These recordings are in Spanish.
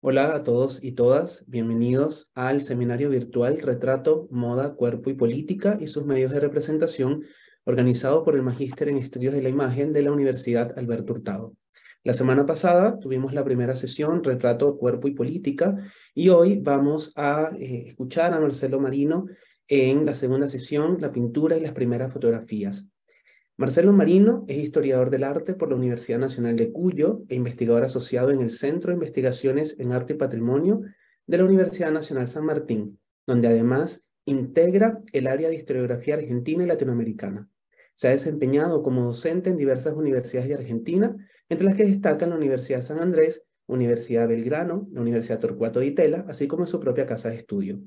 Hola a todos y todas, bienvenidos al seminario virtual Retrato, Moda, Cuerpo y Política y sus medios de representación, organizado por el Magíster en Estudios de la Imagen de la Universidad Alberto Hurtado. La semana pasada tuvimos la primera sesión, Retrato, Cuerpo y Política, y hoy vamos a eh, escuchar a Marcelo Marino en la segunda sesión, La pintura y las primeras fotografías. Marcelo Marino es historiador del arte por la Universidad Nacional de Cuyo e investigador asociado en el Centro de Investigaciones en Arte y Patrimonio de la Universidad Nacional San Martín, donde además integra el área de historiografía argentina y latinoamericana. Se ha desempeñado como docente en diversas universidades de Argentina, entre las que destacan la Universidad San Andrés, Universidad Belgrano, la Universidad Torcuato de Itela, así como en su propia casa de estudio.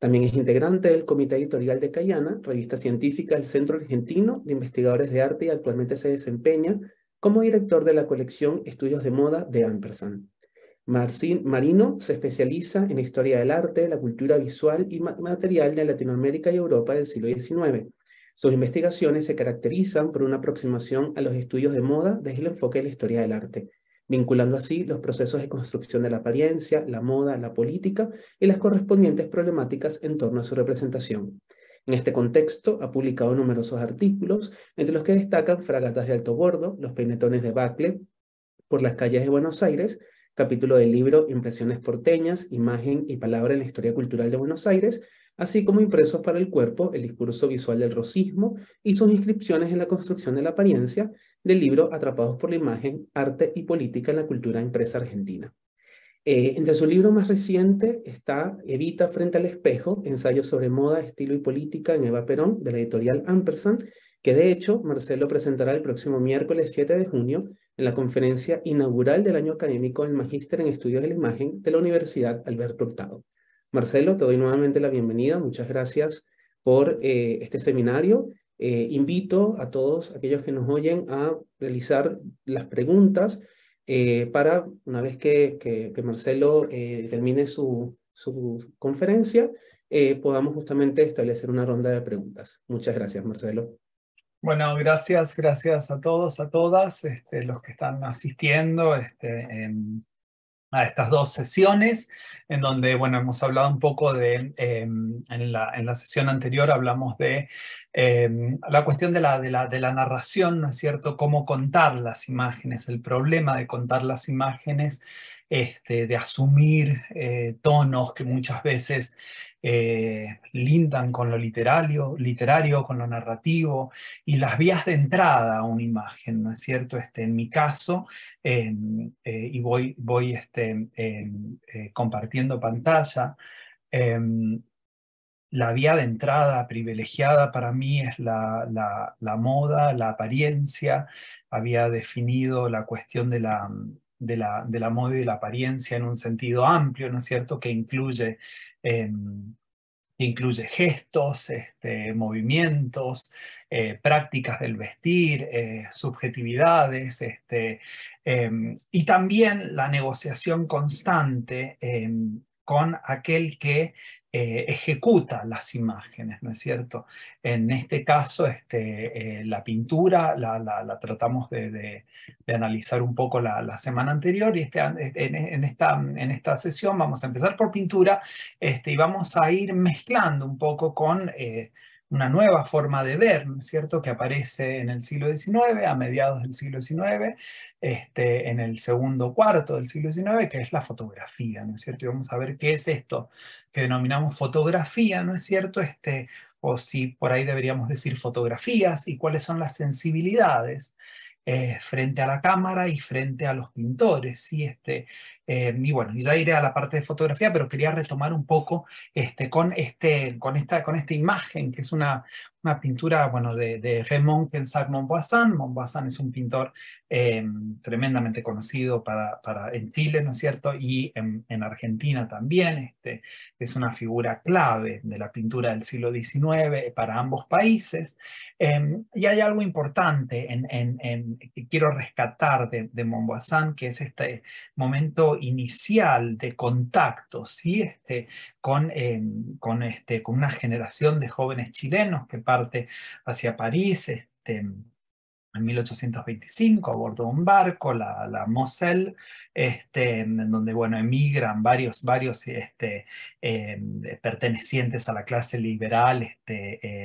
También es integrante del Comité Editorial de Cayana, revista científica del Centro Argentino de Investigadores de Arte y actualmente se desempeña como director de la colección Estudios de Moda de Ampersand. Marcin Marino se especializa en historia del arte, la cultura visual y material de Latinoamérica y Europa del siglo XIX. Sus investigaciones se caracterizan por una aproximación a los estudios de moda desde el enfoque de la historia del arte vinculando así los procesos de construcción de la apariencia, la moda, la política y las correspondientes problemáticas en torno a su representación. En este contexto ha publicado numerosos artículos, entre los que destacan Fragatas de Alto Bordo, Los Peinetones de Bacle, Por las calles de Buenos Aires, capítulo del libro Impresiones porteñas, imagen y palabra en la historia cultural de Buenos Aires, así como Impresos para el cuerpo, el discurso visual del rosismo y sus inscripciones en la construcción de la apariencia, del libro Atrapados por la Imagen, Arte y Política en la Cultura Impresa Argentina. Eh, entre su libro más reciente está Evita frente al espejo, ensayo sobre moda, estilo y política en Eva Perón, de la editorial Ampersand, que de hecho Marcelo presentará el próximo miércoles 7 de junio en la conferencia inaugural del año académico del Magíster en Estudios de la Imagen de la Universidad Alberto Hurtado. Marcelo, te doy nuevamente la bienvenida, muchas gracias por eh, este seminario eh, invito a todos aquellos que nos oyen a realizar las preguntas eh, para, una vez que, Marcelo eh, termine su, su conferencia, podamos justamente establecer una ronda de preguntas. Muchas gracias, Marcelo. Bueno, gracias, gracias a todos, a todas, este, los que están asistiendo. Este, a estas dos sesiones, en donde, bueno, hemos hablado un poco de, em, en, la, en, la, sesión anterior hablamos de em, la cuestión de la, de, la, de la, narración, ¿no es cierto? Cómo contar las imágenes, el problema de contar las imágenes este, de asumir eh, tonos que muchas veces eh, lindan con lo literario, literario, con lo narrativo, y las vías de entrada a una imagen, ¿no es cierto? Este, en mi caso, em, eh, y voy, voy este, em, compartiendo pantalla, em, la vía de entrada privilegiada para mí es la moda, la apariencia, había definido la cuestión de la, de la, de la, moda y de la apariencia en un sentido amplio, ¿no es cierto?, que incluye, em, incluye gestos, este, movimientos, eh, prácticas del vestir, eh, subjetividades, este, em, y también la negociación constante em, con aquel que eh, ejecuta las imágenes, ¿no es cierto? En este caso, este, eh, la pintura la, tratamos de, analizar un poco la, semana anterior y este, en, esta, en esta sesión vamos a empezar por pintura este, y vamos a ir mezclando un poco con... Eh, una nueva forma de ver, ¿no es cierto?, que aparece en el siglo XIX, a mediados del siglo XIX, este, en el segundo cuarto del siglo XIX, que es la fotografía, ¿no es cierto? Y vamos a ver qué es esto que denominamos fotografía, ¿no es cierto?, este, o si por ahí deberíamos decir fotografías y cuáles son las sensibilidades eh, frente a la cámara y frente a los pintores. Y, este, eh, y bueno, ya iré a la parte de fotografía, pero quería retomar un poco este, con, este, con, esta, con esta imagen, que es una, una pintura bueno, de, de Raymond quensac Monboazán. es un pintor eh, tremendamente conocido para, para, en Chile, ¿no es cierto? Y en, Argentina también. Este, es una figura clave de la pintura del siglo XIX para ambos países. Em, y hay algo importante en, que quiero rescatar de, de que es este momento inicial de contacto ¿sí? este, con, em, con, este, con una generación de jóvenes chilenos que parte hacia París. Este, en 1825 abordó un barco, la, Moselle, este, en donde bueno, emigran varios, varios este, em, pertenecientes a la clase liberal este,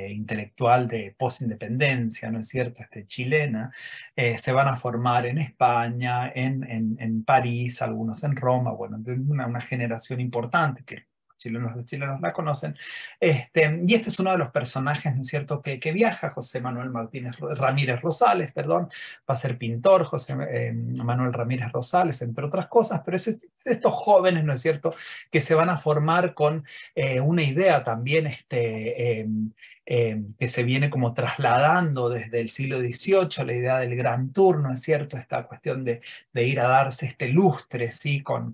eh, intelectual de posindependencia, ¿no es cierto?, este, chilena, eh, se van a formar en España, en, en, en, París, algunos en Roma, bueno, una, una generación importante que los chilenos la conocen. Este, y este es uno de los personajes, ¿no es cierto?, que, que viaja, José Manuel Martínez Ramírez Rosales, perdón, va a ser pintor, José eh, Manuel Ramírez Rosales, entre otras cosas, pero este, es estos jóvenes, ¿no es cierto?, que se van a formar con eh, una idea también, este, eh, eh, que se viene como trasladando desde el siglo XVIII, la idea del gran turno, ¿es cierto? Esta cuestión de, ir a darse este lustre, ¿sí? Con,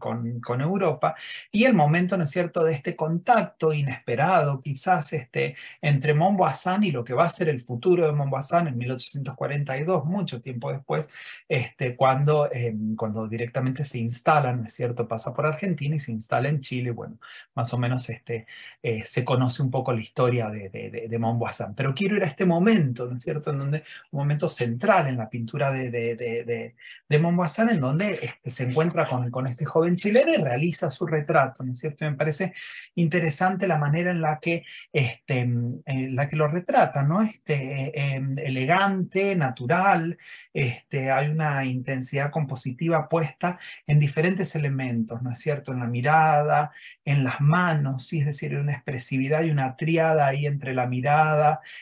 Europa, y el momento, ¿no es cierto?, de este contacto inesperado, quizás, este, entre Momboazán y lo que va a ser el futuro de Momboazán en 1842, mucho tiempo después, este, cuando, eh, cuando directamente se instalan, ¿no es cierto?, pasa por Argentina y se instala en Chile, bueno, más o menos este, eh, se conoce un poco la historia de, de Mon pero quiero ir a este momento, ¿no es cierto?, en donde, un momento central en la pintura de, de, de, en donde este, se encuentra con, este joven chileno y realiza su retrato, ¿no es cierto? Me parece interesante la manera en la que, este, la que lo retrata, ¿no? Este, em, elegante, natural, este, hay una intensidad compositiva puesta en diferentes elementos, ¿no es cierto?, en la mirada, en las manos, ¿sí? es decir, una expresividad y una triada ahí entre la mirada,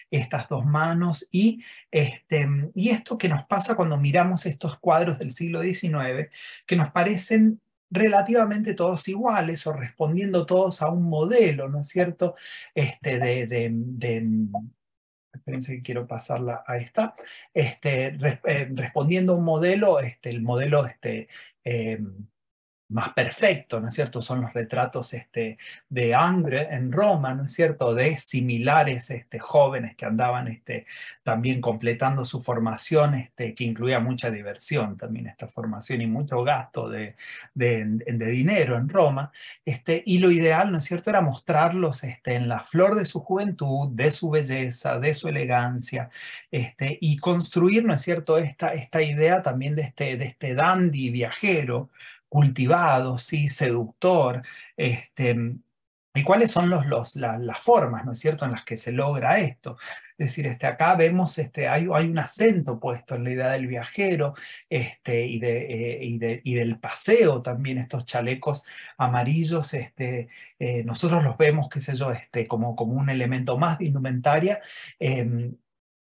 estas dos manos y, este, y esto que nos pasa cuando miramos estos cuadros del siglo XIX, que nos parecen relativamente todos iguales o respondiendo todos a un modelo, ¿no es cierto? Este, de, de, que quiero pasarla a esta, este, eh, respondiendo a un modelo, este, el modelo este, eh, más perfecto, ¿no es cierto? Son los retratos este, de Angre en Roma, ¿no es cierto? De similares este, jóvenes que andaban este, también completando su formación, este, que incluía mucha diversión también esta formación y mucho gasto de, dinero en Roma. Este, y lo ideal, ¿no es cierto?, era mostrarlos este, en la flor de su juventud, de su belleza, de su elegancia, este, y construir, ¿no es cierto?, esta, idea también de este dandy viajero, cultivado, ¿sí? seductor, este, y cuáles son los, los, las formas, ¿no es cierto?, en las que se logra esto. Es decir, este, acá vemos, este, hay, un acento puesto en la idea del viajero este, y, de, eh, y, del paseo también, estos chalecos amarillos, este, eh, nosotros los vemos, qué sé yo, este, como, como un elemento más de indumentaria. Em,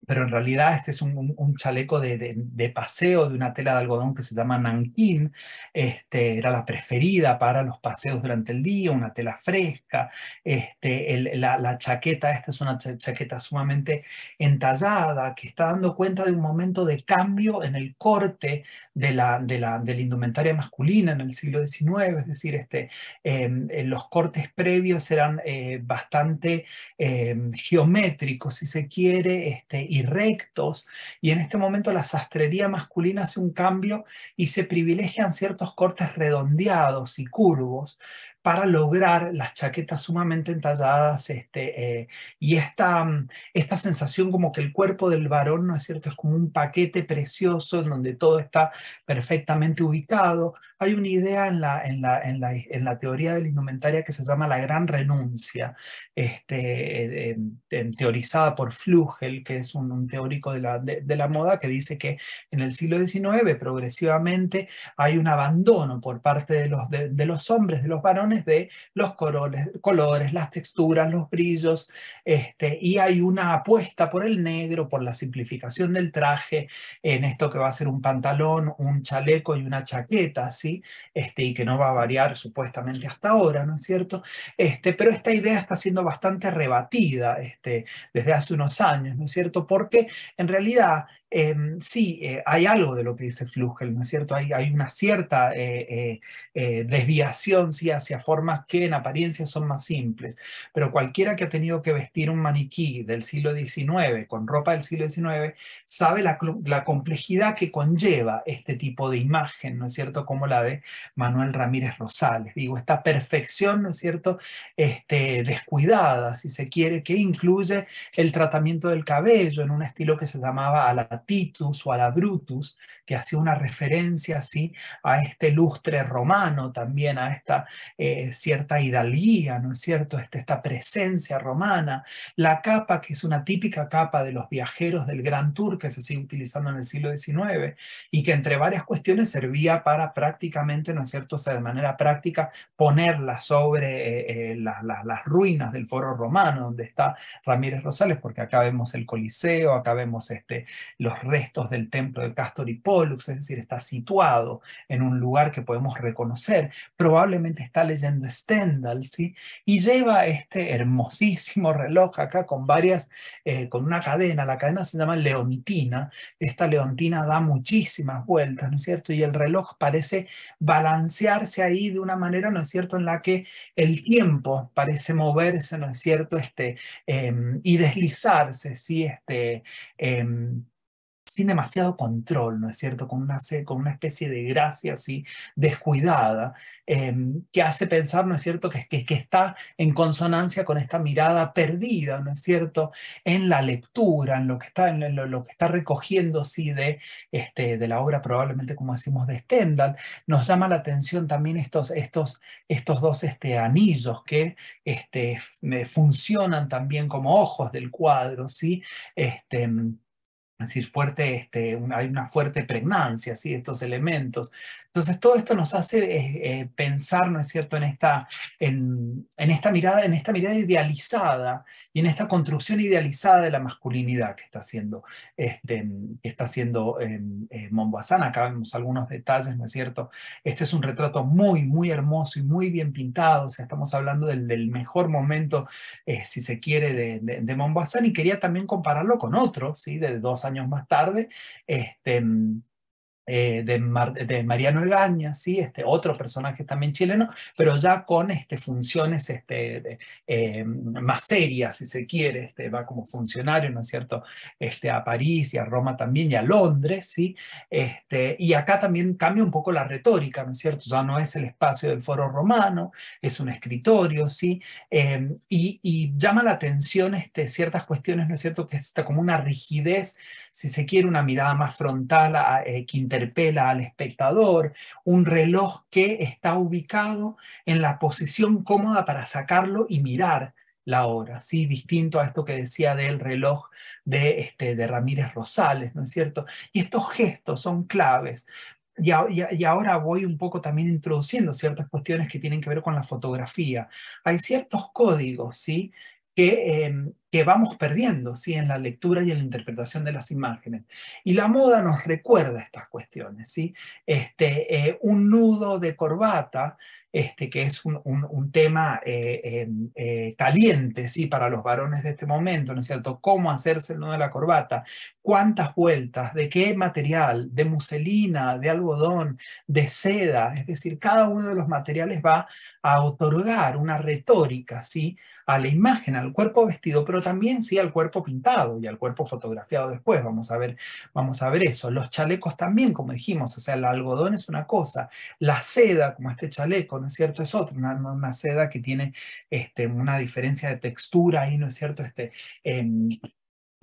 pero en realidad este es un, chaleco de, paseo de una tela de algodón que se llama nankin este, era la preferida para los paseos durante el día, una tela fresca, este, la, chaqueta, esta es una chaqueta sumamente entallada, que está dando cuenta de un momento de cambio en el corte de la, de la, de indumentaria masculina en el siglo XIX, es decir, este, em, eh, los cortes previos eran eh, bastante em, geométricos, si se quiere, este, y rectos, y en este momento la sastrería masculina hace un cambio y se privilegian ciertos cortes redondeados y curvos para lograr las chaquetas sumamente entalladas este, eh, y esta, mm, esta sensación como que el cuerpo del varón, ¿no es cierto?, es como un paquete precioso en donde todo está perfectamente ubicado, hay una idea en la, en la, en la, teoría de la indumentaria que se llama la gran renuncia, este, eh, eh, em, teorizada por Flugel, que es un, teórico de la, de, la moda, que dice que en el siglo XIX progresivamente hay un abandono por parte de los, de, los hombres, de los varones, de los colores, las texturas, los brillos, este, y hay una apuesta por el negro, por la simplificación del traje, en esto que va a ser un pantalón, un chaleco y una chaqueta, ¿sí? este, y que no va a variar supuestamente hasta ahora, ¿no es cierto? Este, pero esta idea está siendo bastante rebatida este, desde hace unos años, ¿no es cierto? Porque en realidad Em, sí, eh, hay algo de lo que dice Flugel, ¿no es cierto? Hay, una cierta eh, eh, desviación hacia formas que en apariencia son más simples, pero cualquiera que ha tenido que vestir un maniquí del siglo XIX con ropa del siglo XIX sabe la, complejidad que conlleva este tipo de imagen, ¿no es cierto? Como la de Manuel Ramírez Rosales, digo, esta perfección, ¿no es cierto? Este, descuidada, si se quiere, que incluye el tratamiento del cabello en un estilo que se llamaba a la Titus o a la Brutus, que hacía una referencia así a este lustre romano también, a esta eh, cierta hidalguía, ¿no es cierto?, este, esta presencia romana, la capa, que es una típica capa de los viajeros del Gran Tour que se sigue utilizando en el siglo XIX y que entre varias cuestiones servía para prácticamente, ¿no es cierto?, de manera práctica ponerla sobre eh, eh, las ruinas del foro romano, donde está Ramírez Rosales, porque acá vemos el Coliseo, acá vemos este, los restos del templo de Castor y Pollux, es decir, está situado en un lugar que podemos reconocer, probablemente está leyendo Stendhal, ¿sí? Y lleva este hermosísimo reloj acá con varias, eh, con una cadena, la cadena se llama leontina, esta leontina da muchísimas vueltas, ¿no es cierto? Y el reloj parece balancearse ahí de una manera, ¿no es cierto?, en la que el tiempo parece moverse, ¿no es cierto?, este, em, y deslizarse, ¿sí? Este, em, sin demasiado control, ¿no es cierto? Con una, con una especie de gracia así descuidada, em, que hace pensar, ¿no es cierto?, que, que, está en consonancia con esta mirada perdida, ¿no es cierto?, en la lectura, en lo que está, en que está recogiendo, sí, de, este, de la obra probablemente, como decimos, de Stendhal. Nos llama la atención también estos, estos, estos dos este, anillos que este, funcionan también como ojos del cuadro, ¿sí? Este, es decir, fuerte, este, hay una fuerte pregnancia ¿sí? estos elementos. Entonces, todo esto nos hace eh, eh, pensar, ¿no es cierto?, en esta, en, esta mirada, en esta mirada idealizada y en esta construcción idealizada de la masculinidad que está haciendo, este, que está haciendo eh, Acá vemos algunos detalles, ¿no es cierto? Este es un retrato muy, muy hermoso y muy bien pintado. O sea, estamos hablando del, mejor momento, si se quiere, de, de, y quería también compararlo con otro, ¿sí?, de dos años más tarde, este, eh, de, Mariano Egaña, ¿sí? este, otro personaje también chileno, pero ya con este, funciones este, eh, más serias, si se quiere, este, va como funcionario, ¿no es cierto?, este, a París y a Roma también y a Londres, ¿sí? Este, y acá también cambia un poco la retórica, ¿no es cierto?, ya no es el espacio del foro romano, es un escritorio, ¿sí? Em, y, llama la atención este, ciertas cuestiones, ¿no es cierto?, que está como una rigidez si se quiere, una mirada más frontal eh, que interpela al espectador, un reloj que está ubicado en la posición cómoda para sacarlo y mirar la hora, ¿sí? distinto a esto que decía del reloj de, este, de Ramírez Rosales, ¿no es cierto? Y estos gestos son claves. Y, ahora voy un poco también introduciendo ciertas cuestiones que tienen que ver con la fotografía. Hay ciertos códigos, ¿sí? Que em, que vamos perdiendo ¿sí? en la lectura y en la interpretación de las imágenes. Y la moda nos recuerda estas cuestiones. ¿sí? Este, eh, un nudo de corbata, este, que es un, tema eh, eh, caliente para los varones de este momento, ¿no es cierto? ¿Cómo hacerse el nudo de la corbata? ¿Cuántas vueltas? ¿De qué material? ¿De muselina? ¿De algodón? ¿De seda? Es decir, cada uno de los materiales va a otorgar una retórica ¿sí? a la imagen, al cuerpo vestido, pero también sí al cuerpo pintado y al cuerpo fotografiado después. Vamos a ver, vamos a ver eso. Los chalecos también, como dijimos, o sea, el algodón es una cosa, la seda, como este chaleco, ¿no es cierto? Es otra, una, seda que tiene este, una diferencia de textura ahí, ¿no es cierto? Este, em,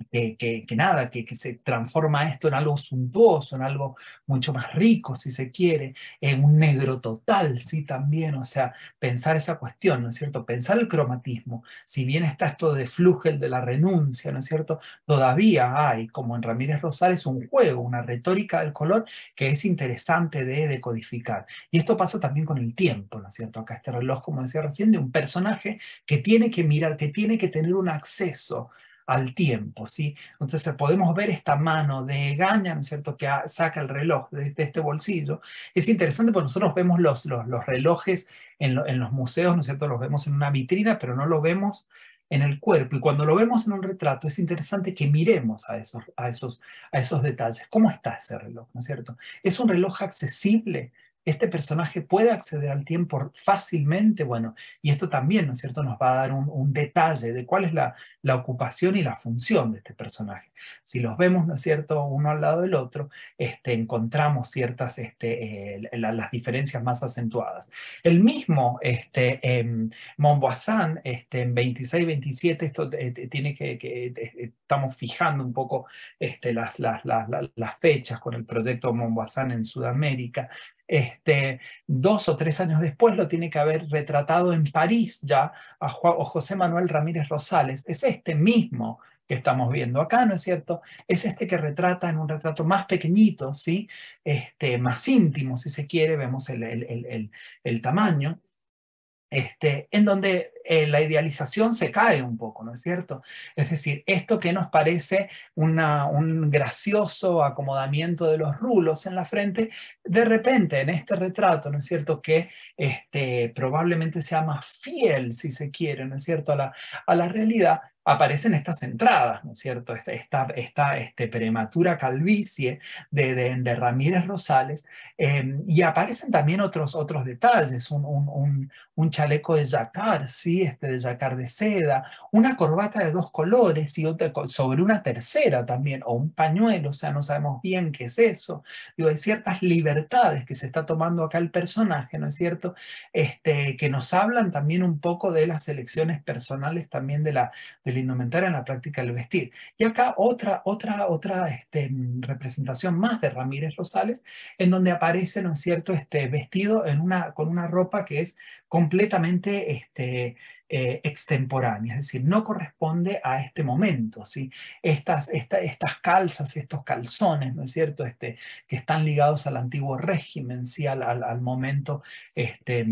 que, nada, que, se transforma esto en algo suntuoso, en algo mucho más rico, si se quiere, en un negro total, sí, también, o sea, pensar esa cuestión, ¿no es cierto? Pensar el cromatismo, si bien está esto de Flugel, de la renuncia, ¿no es cierto? Todavía hay, como en Ramírez Rosales, un juego, una retórica del color que es interesante de decodificar. Y esto pasa también con el tiempo, ¿no es cierto? Acá este reloj, como decía recién, de un personaje que tiene que mirar, que tiene que tener un acceso al tiempo, ¿sí? Entonces podemos ver esta mano de ¿no es ¿cierto? Que saca el reloj de, este bolsillo. Es interesante porque nosotros vemos los, los, relojes en, los museos, ¿no es cierto? Los vemos en una vitrina, pero no lo vemos en el cuerpo. Y cuando lo vemos en un retrato, es interesante que miremos a esos, a esos, a esos detalles. ¿Cómo está ese reloj, ¿no es cierto? ¿Es un reloj accesible? este personaje puede acceder al tiempo fácilmente, bueno, y esto también, ¿no es cierto?, nos va a dar un detalle de cuál es la, la ocupación y la función de este personaje. Si los vemos, ¿no es cierto?, uno al lado del otro, este, encontramos ciertas, este, eh, las diferencias más acentuadas. El mismo este, em, este, en 26 27, esto eh, tiene que, eh, estamos fijando un poco este, las, las, las, fechas con el proyecto Montboissan en Sudamérica, este, dos o tres años después lo tiene que haber retratado en París ya a José Manuel Ramírez Rosales. Es este mismo que estamos viendo acá, ¿no es cierto? Es este que retrata en un retrato más pequeñito, ¿sí? Este, más íntimo, si se quiere, vemos el, el tamaño. Este, en donde eh, la idealización se cae un poco, ¿no es cierto? Es decir, esto que nos parece un gracioso acomodamiento de los rulos en la frente, de repente en este retrato, ¿no es cierto?, que este, probablemente sea más fiel, si se quiere, ¿no es cierto?, a la realidad, aparecen estas entradas, ¿no es cierto? Este, esta, este, prematura calvicie de, de, Ramírez Rosales, em, y aparecen también otros, otros detalles, un, chaleco de jacar, ¿sí? Este de jacar de seda, una corbata de dos colores y otra, sobre una tercera también, o un pañuelo, o sea, no sabemos bien qué es eso. Digo, hay ciertas libertades que se está tomando acá el personaje, ¿no es cierto? Este, que nos hablan también un poco de las elecciones personales también de la el indumentario en la práctica del vestir. Y acá otra, otra, otra este, representación más de Ramírez Rosales, en donde aparece, ¿no cierto?, este, vestido con una ropa que es completamente este, eh, extemporánea, es decir, no corresponde a este momento. ¿sí? Estas, estas calzas, estos calzones, ¿no es cierto?, este, que están ligados al antiguo régimen, al, momento este,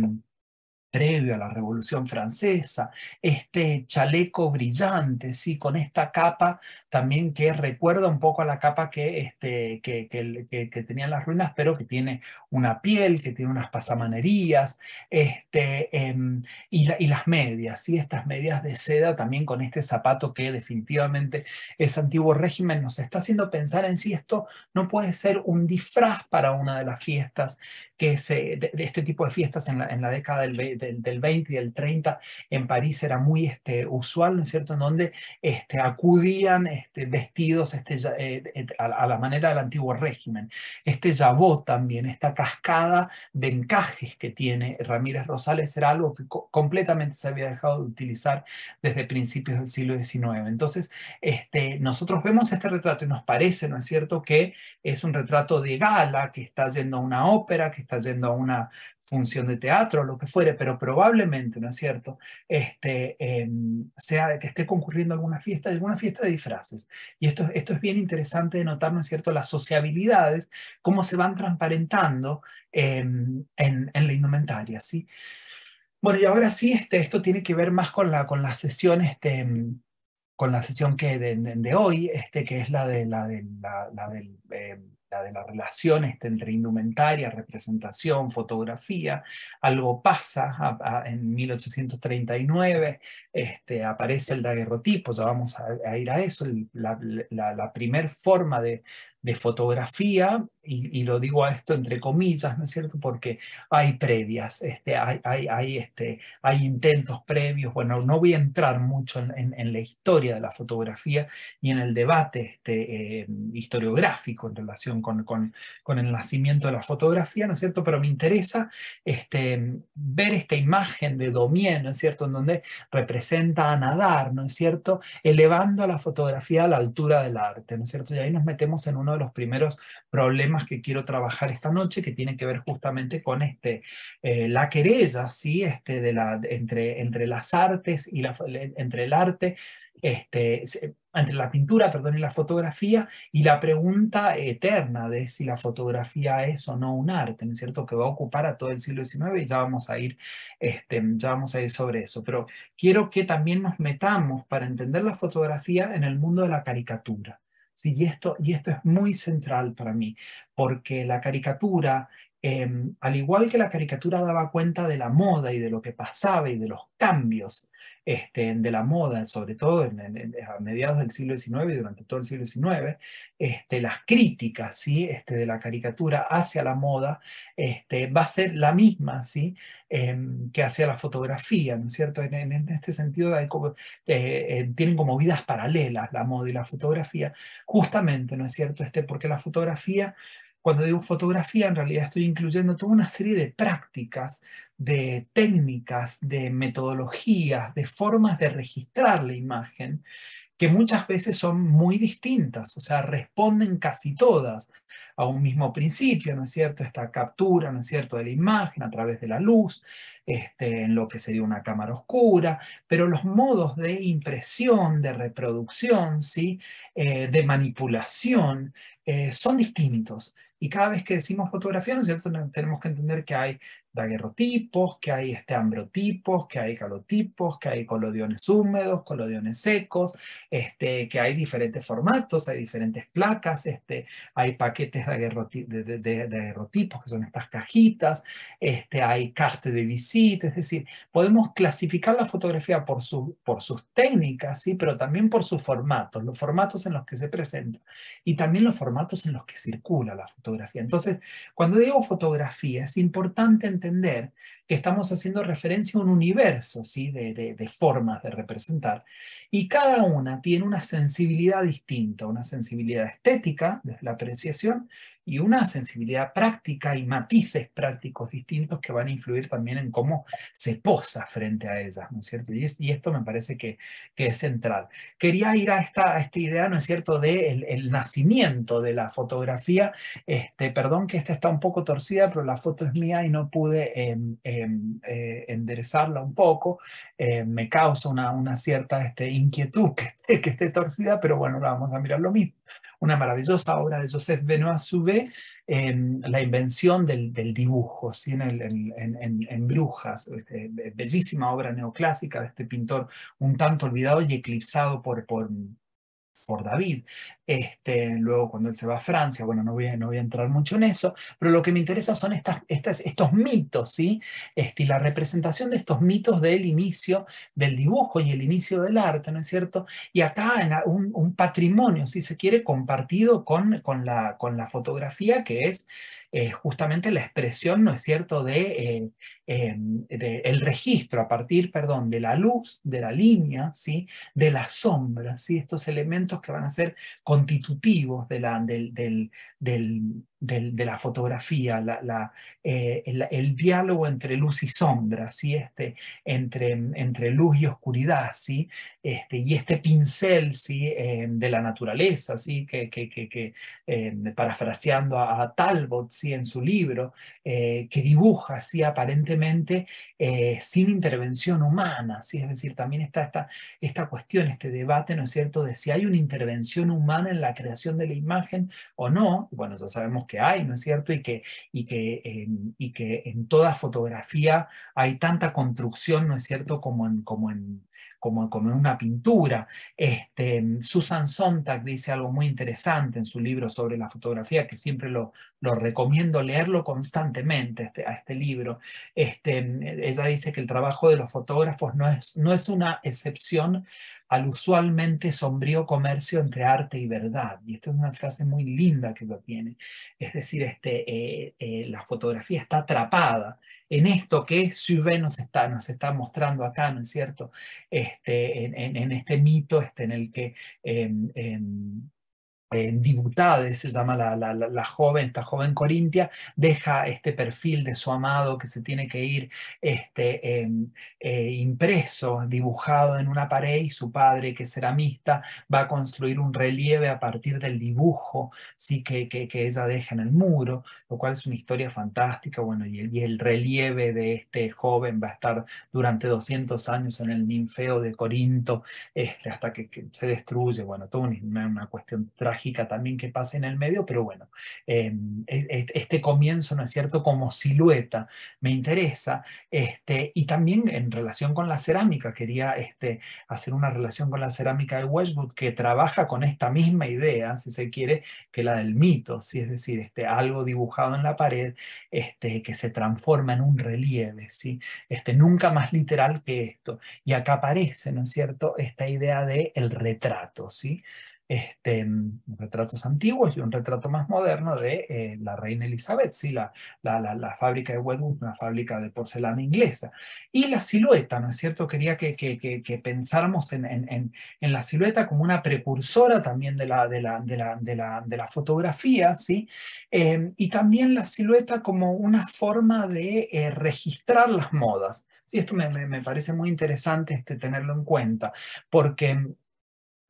previo a la Revolución Francesa, este chaleco brillante, ¿sí? con esta capa también que recuerda un poco a la capa que, este, que, que, que tenían las ruinas, pero que tiene una piel, que tiene unas pasamanerías, este, em, y, las medias, y estas medias de seda también con este zapato que definitivamente ese antiguo régimen nos está haciendo pensar en si esto no puede ser un disfraz para una de las fiestas, que se, de, este tipo de fiestas en la, década del, 20 y del 30 en París era muy este, usual, ¿no es cierto?, en donde este, acudían este, vestidos este, eh, a, la manera del antiguo régimen. Este jabot también, esta cascada de encajes que tiene Ramírez Rosales era algo que completamente se había dejado de utilizar desde principios del siglo XIX. Entonces, este, nosotros vemos este retrato y nos parece, ¿no es cierto?, que es un retrato de gala, que está yendo a una ópera, que está yendo a una función de teatro, lo que fuere, pero probablemente, ¿no es cierto?, este, eh, sea que esté concurriendo alguna fiesta, alguna fiesta de disfraces. Y esto, esto es bien interesante de notar, ¿no es cierto?, las sociabilidades, cómo se van transparentando em, en, la indumentaria, ¿sí? Bueno, y ahora sí, este, esto tiene que ver más con la, con la sesión, este, em, con la sesión que de, hoy, este, que es la de la, de, la, del de la relación entre indumentaria, representación, fotografía. Algo pasa en 1839, este, aparece el daguerrotipo, ya vamos a, ir a eso, la, la primer forma de, de fotografía, y, lo digo a esto entre comillas, ¿no es cierto? Porque hay previas, este, hay, hay, este, hay intentos previos, bueno, no voy a entrar mucho en, la historia de la fotografía y en el debate este, eh, historiográfico en relación con, con, con, el nacimiento de la fotografía, ¿no es cierto? Pero me interesa este, ver esta imagen de Domien, ¿no es cierto?, en donde representa a nadar, ¿no es cierto?, elevando a la fotografía a la altura del arte, ¿no es cierto? Y ahí nos metemos en un de los primeros problemas que quiero trabajar esta noche, que tiene que ver justamente con este, eh, la querella, ¿sí? este, de la, entre, entre las artes y la, entre el arte este, entre la pintura perdón, y la fotografía y la pregunta eterna de si la fotografía es o no un arte, es cierto? Que va a ocupar a todo el siglo XIX y ya vamos a ir, este, ya vamos a ir sobre eso. Pero quiero que también nos metamos para entender la fotografía en el mundo de la caricatura y, esto, y esto es muy central para mí, porque la caricatura Em, al igual que la caricatura daba cuenta de la moda y de lo que pasaba y de los cambios este, de la moda, sobre todo a mediados del siglo XIX y durante todo el siglo XIX, este, las críticas ¿sí? Este, de la caricatura hacia la moda este, va a ser la misma em, que hacia la fotografía, ¿no es cierto? En, este sentido eh, eh, tienen como vidas paralelas la moda y la fotografía, justamente, ¿no es cierto? Este, porque la fotografía cuando digo fotografía, en realidad estoy incluyendo toda una serie de prácticas, de técnicas, de metodologías, de formas de registrar la imagen que muchas veces son muy distintas, o sea, responden casi todas a un mismo principio, ¿no es cierto? Esta captura, ¿no es cierto?, de la imagen a través de la luz, este, en lo que sería una cámara oscura, pero los modos de impresión, de reproducción, ¿sí? Eh, de manipulación, eh, son distintos. Y cada vez que decimos fotografía, ¿no es cierto? Tenemos que entender que hay daguerrotipos, que hay este ambrotipos, que hay calotipos, que hay colodiones húmedos, colodiones secos, este, que hay diferentes formatos, hay diferentes placas, este, hay paquetes de, aguerrotipos daguerrotipos, que son estas cajitas, este, hay carte de visita, es decir, podemos clasificar la fotografía por, su, por sus técnicas, ¿sí? pero también por sus formatos, los formatos en los que se presenta y también los formatos en los que circula la fotografía. Entonces, cuando digo fotografía, es importante entender que estamos haciendo referencia a un universo ¿sí? de, de formas de representar y cada una tiene una sensibilidad distinta, una sensibilidad estética desde la apreciación y una sensibilidad práctica y matices prácticos distintos que van a influir también en cómo se posa frente a ellas, ¿no es cierto? Y, esto me parece que, que, es central. Quería ir a esta, esta idea, ¿no es cierto?, de nacimiento de la fotografía. Este, perdón que esta está un poco torcida, pero la foto es mía y no pude em, em, eh, enderezarla un poco. Eh, me causa una, una cierta este, inquietud que, esté torcida, pero bueno, la vamos a mirar lo mismo una maravillosa obra de Joseph Benoit Souvé, la invención del, dibujo, en, en, Brujas, este, bellísima obra neoclásica de este pintor un tanto olvidado y eclipsado por, por David. Este, luego cuando él se va a Francia, bueno, no voy a, no voy a entrar mucho en eso, pero lo que me interesa son estas, estos mitos, ¿sí? Este, y la representación de estos mitos del inicio del dibujo y el inicio del arte, ¿no es cierto? Y acá en un, un patrimonio, si se quiere, compartido con, con, la, con la fotografía que es... Eh, justamente la expresión, ¿no es cierto?, eh, em, de, el registro a partir, perdón, de la luz, de la línea, ¿sí?, de la sombra, ¿sí?, estos elementos que van a ser constitutivos de la, del, del, de la fotografía, la, eh, el, diálogo entre luz y sombra, ¿sí?, este, entre, entre luz y oscuridad, ¿sí?, este, y este pincel ¿sí? Em, de la naturaleza, ¿sí? que, em, parafraseando a, Talbot ¿sí? en su libro, eh, que dibuja ¿sí? aparentemente eh, sin intervención humana, ¿sí? es decir, también está esta, esta cuestión, este debate, ¿no es cierto?, de si hay una intervención humana en la creación de la imagen o no, bueno, ya sabemos que hay, ¿no es cierto?, y que, y que, em, y que en toda fotografía hay tanta construcción, ¿no es cierto?, como en, como en como, en una pintura. Este, Susan Sontag dice algo muy interesante en su libro sobre la fotografía, que siempre lo, lo recomiendo leerlo constantemente este, a este libro. Este, ella dice que el trabajo de los fotógrafos no es, no es una excepción al usualmente sombrío comercio entre arte y verdad. Y esta es una frase muy linda que lo tiene. Es decir, este, eh, eh, la fotografía está atrapada en esto que Suve nos está, nos está mostrando acá, ¿no es cierto? Este, en, este mito este, en el que... Em, em, eh, se llama la, joven, esta joven corintia, deja este perfil de su amado que se tiene que ir este, em, eh, impreso, dibujado en una pared y su padre, que es ceramista, va a construir un relieve a partir del dibujo ¿sí? que, ella deja en el muro, lo cual es una historia fantástica, bueno, y el, relieve de este joven va a estar durante 200 años en el ninfeo de Corinto, este, hasta que, se destruye, bueno, no es una cuestión trágica también que pase en el medio, pero bueno, eh, e-, e-, este comienzo, ¿no es cierto?, como silueta me interesa, este, y también en relación con la cerámica, quería este, hacer una relación con la cerámica de Westwood que trabaja con esta misma idea, si se quiere, que la del mito, si es decir, este, algo dibujado en la pared este, que se transforma en un relieve, ¿sí? este, nunca más literal que esto. Y acá aparece, ¿no es cierto?, esta idea de el retrato, ¿sí? este, mm, retratos antiguos y un retrato más moderno de eh, la reina Elizabeth, ¿sí? la, la, fábrica de Wedgwood, una fábrica de porcelana inglesa. Y la silueta, ¿no es cierto? Quería que, que, que, pensáramos en, en, la silueta como una precursora también de la, de la, la, de la, de la fotografía, ¿sí? Em, y también la silueta como una forma de eh, registrar las modas. Sí, esto me, parece muy interesante este, tenerlo en cuenta, porque...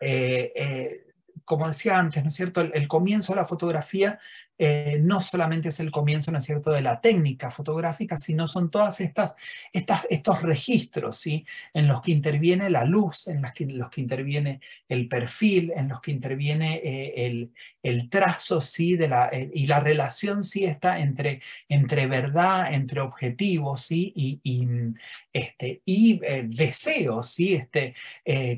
Eh, como decía antes, ¿no es cierto?, el, el comienzo de la fotografía eh, no solamente es el comienzo, ¿no es cierto?, de la técnica fotográfica, sino son todas estas, estos registros, ¿sí?, en los que interviene la luz, en, que, los que interviene el perfil, en los que interviene eh, el, trazo, ¿sí?, de la, eh, y la relación, ¿sí?, está entre, entre verdad, entre objetivos, ¿sí?, y, este, y deseo, ¿sí?, este,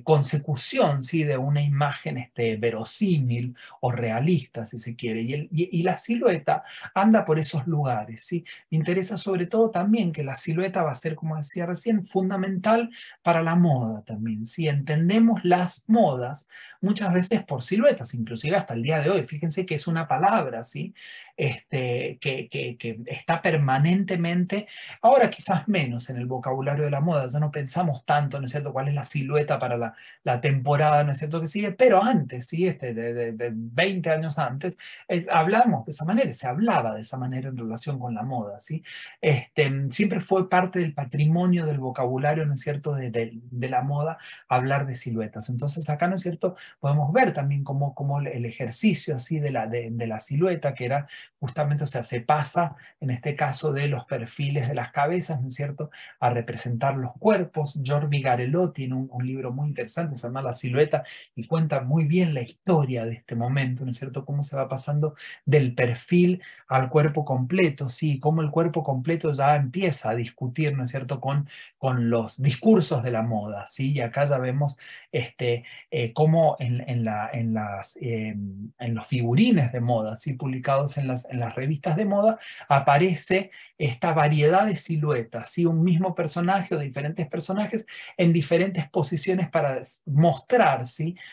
consecución, ¿sí?, de una imagen este, verosímil o realista, si se quiere, y la la silueta anda por esos lugares. ¿sí? interesa sobre todo también que la silueta va a ser, como decía recién, fundamental para la moda también. Si entendemos las modas muchas veces por siluetas, inclusive hasta el día de hoy. Fíjense que es una palabra, ¿sí? Este, que, está permanentemente, ahora quizás menos en el vocabulario de la moda, ya no pensamos tanto, ¿no es cierto?, cuál es la silueta para la, temporada, ¿no es cierto?, que sigue, pero antes, ¿sí? Este, de, 20 años antes, eh, hablamos de esa manera, se hablaba de esa manera en relación con la moda, ¿sí? Este, siempre fue parte del patrimonio del vocabulario, ¿no es cierto?, de la moda, hablar de siluetas. Entonces acá, ¿no es cierto?, podemos ver también como, como el ejercicio así de la, de, la silueta, que era justamente, o sea, se pasa en este caso de los perfiles de las cabezas, ¿no es cierto?, a representar los cuerpos. Jordi Garelotti tiene un, libro muy interesante, se llama La silueta, y cuenta muy bien la historia de este momento, ¿no es cierto?, cómo se va pasando del perfil al cuerpo completo, sí, cómo el cuerpo completo ya empieza a discutir, ¿no es cierto?, con, con los discursos de la moda, ¿sí? Y acá ya vemos este, eh, cómo Em, en, los figurines de moda, publicados en las, revistas de moda, aparece esta variedad de siluetas, un mismo personaje o diferentes personajes en diferentes posiciones para mostrar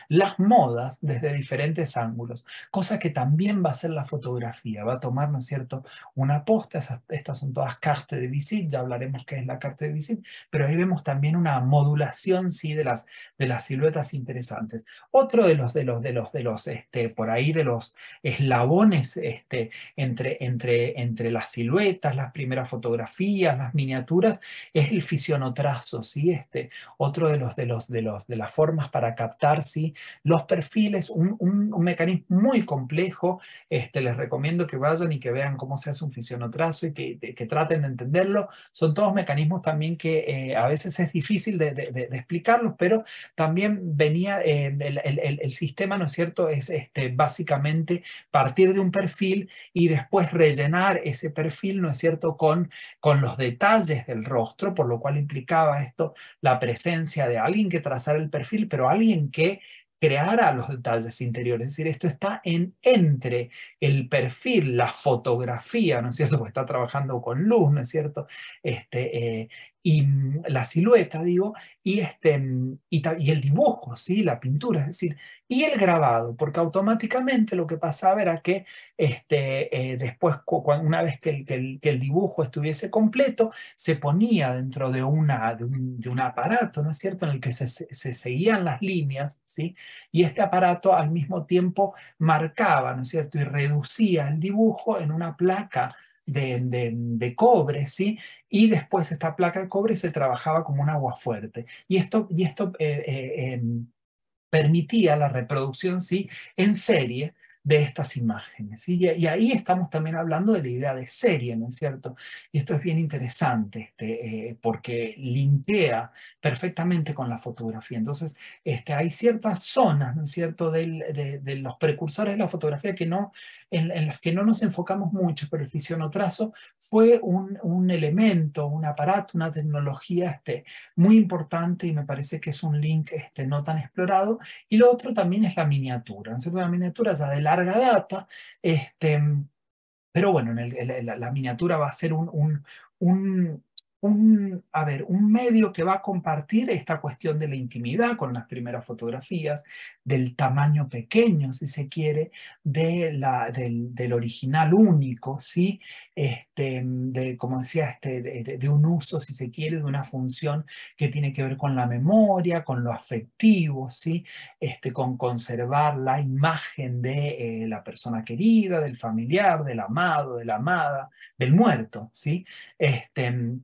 las modas desde diferentes ángulos, cosa que también va a ser la fotografía, va a tomar, ¿no es cierto?, una posta, estas son todas cartas de visite, ya hablaremos qué es la carta de visite, pero ahí vemos también una modulación ¿sí? de, las, de las siluetas interesantes. Otro de los, de los, de los, de los, este, por ahí de los eslabones este, entre, entre, entre las siluetas, las primeras fotografías, las miniaturas, es el fisionotrazo, ¿sí? Este, otro de los, de los, de los, de las formas para captar, ¿sí? Los perfiles, un, mecanismo muy complejo, este, les recomiendo que vayan y que vean cómo se hace un fisionotrazo y que, traten de entenderlo, son todos mecanismos también que eh, a veces es difícil de, explicarlos, pero también venía eh, el, el, sistema, ¿no es cierto?, es este, básicamente partir de un perfil y después rellenar ese perfil, ¿no es cierto?, con, con los detalles del rostro, por lo cual implicaba esto la presencia de alguien que trazara el perfil, pero alguien que creara los detalles interiores. Es decir, esto está en entre el perfil, la fotografía, ¿no es cierto? Porque está trabajando con luz, ¿no es cierto? Este, eh, y la silueta, digo, y, este, y, el dibujo, ¿sí? la pintura, es decir, y el grabado, porque automáticamente lo que pasaba era que este, eh, después, una vez que el, dibujo estuviese completo, se ponía dentro de, una, un, aparato, ¿no es cierto?, en el que se, se, seguían las líneas, ¿sí? Y este aparato al mismo tiempo marcaba, ¿no es cierto?, y reducía el dibujo en una placa de, cobre, ¿sí? Y después esta placa de cobre se trabajaba como un aguafuerte. Y esto, y esto eh, eh, em, permitía la reproducción, ¿sí? En serie de estas imágenes. Y, ahí estamos también hablando de la idea de serie, ¿no es cierto? Y esto es bien interesante este, eh, porque limpia perfectamente con la fotografía. Entonces, este, hay ciertas zonas, ¿no es cierto?, de, los precursores de la fotografía que no, en, las que no nos enfocamos mucho, pero el fisionotrazo fue un, elemento, un aparato, una tecnología este, muy importante y me parece que es un link este, no tan explorado. Y lo otro también es la miniatura, ¿no es cierto? La miniatura ya adelante la data. Este, pero bueno, la, miniatura va a ser un, un un, a ver, un medio que va a compartir esta cuestión de la intimidad con las primeras fotografías, del tamaño pequeño, si se quiere, de la, del, original único, ¿sí? este, de, como decía, este, de, un uso, si se quiere, de una función que tiene que ver con la memoria, con lo afectivo, ¿sí? este, con conservar la imagen de eh, la persona querida, del familiar, del amado, de la amada, del muerto. ¿sí? Este,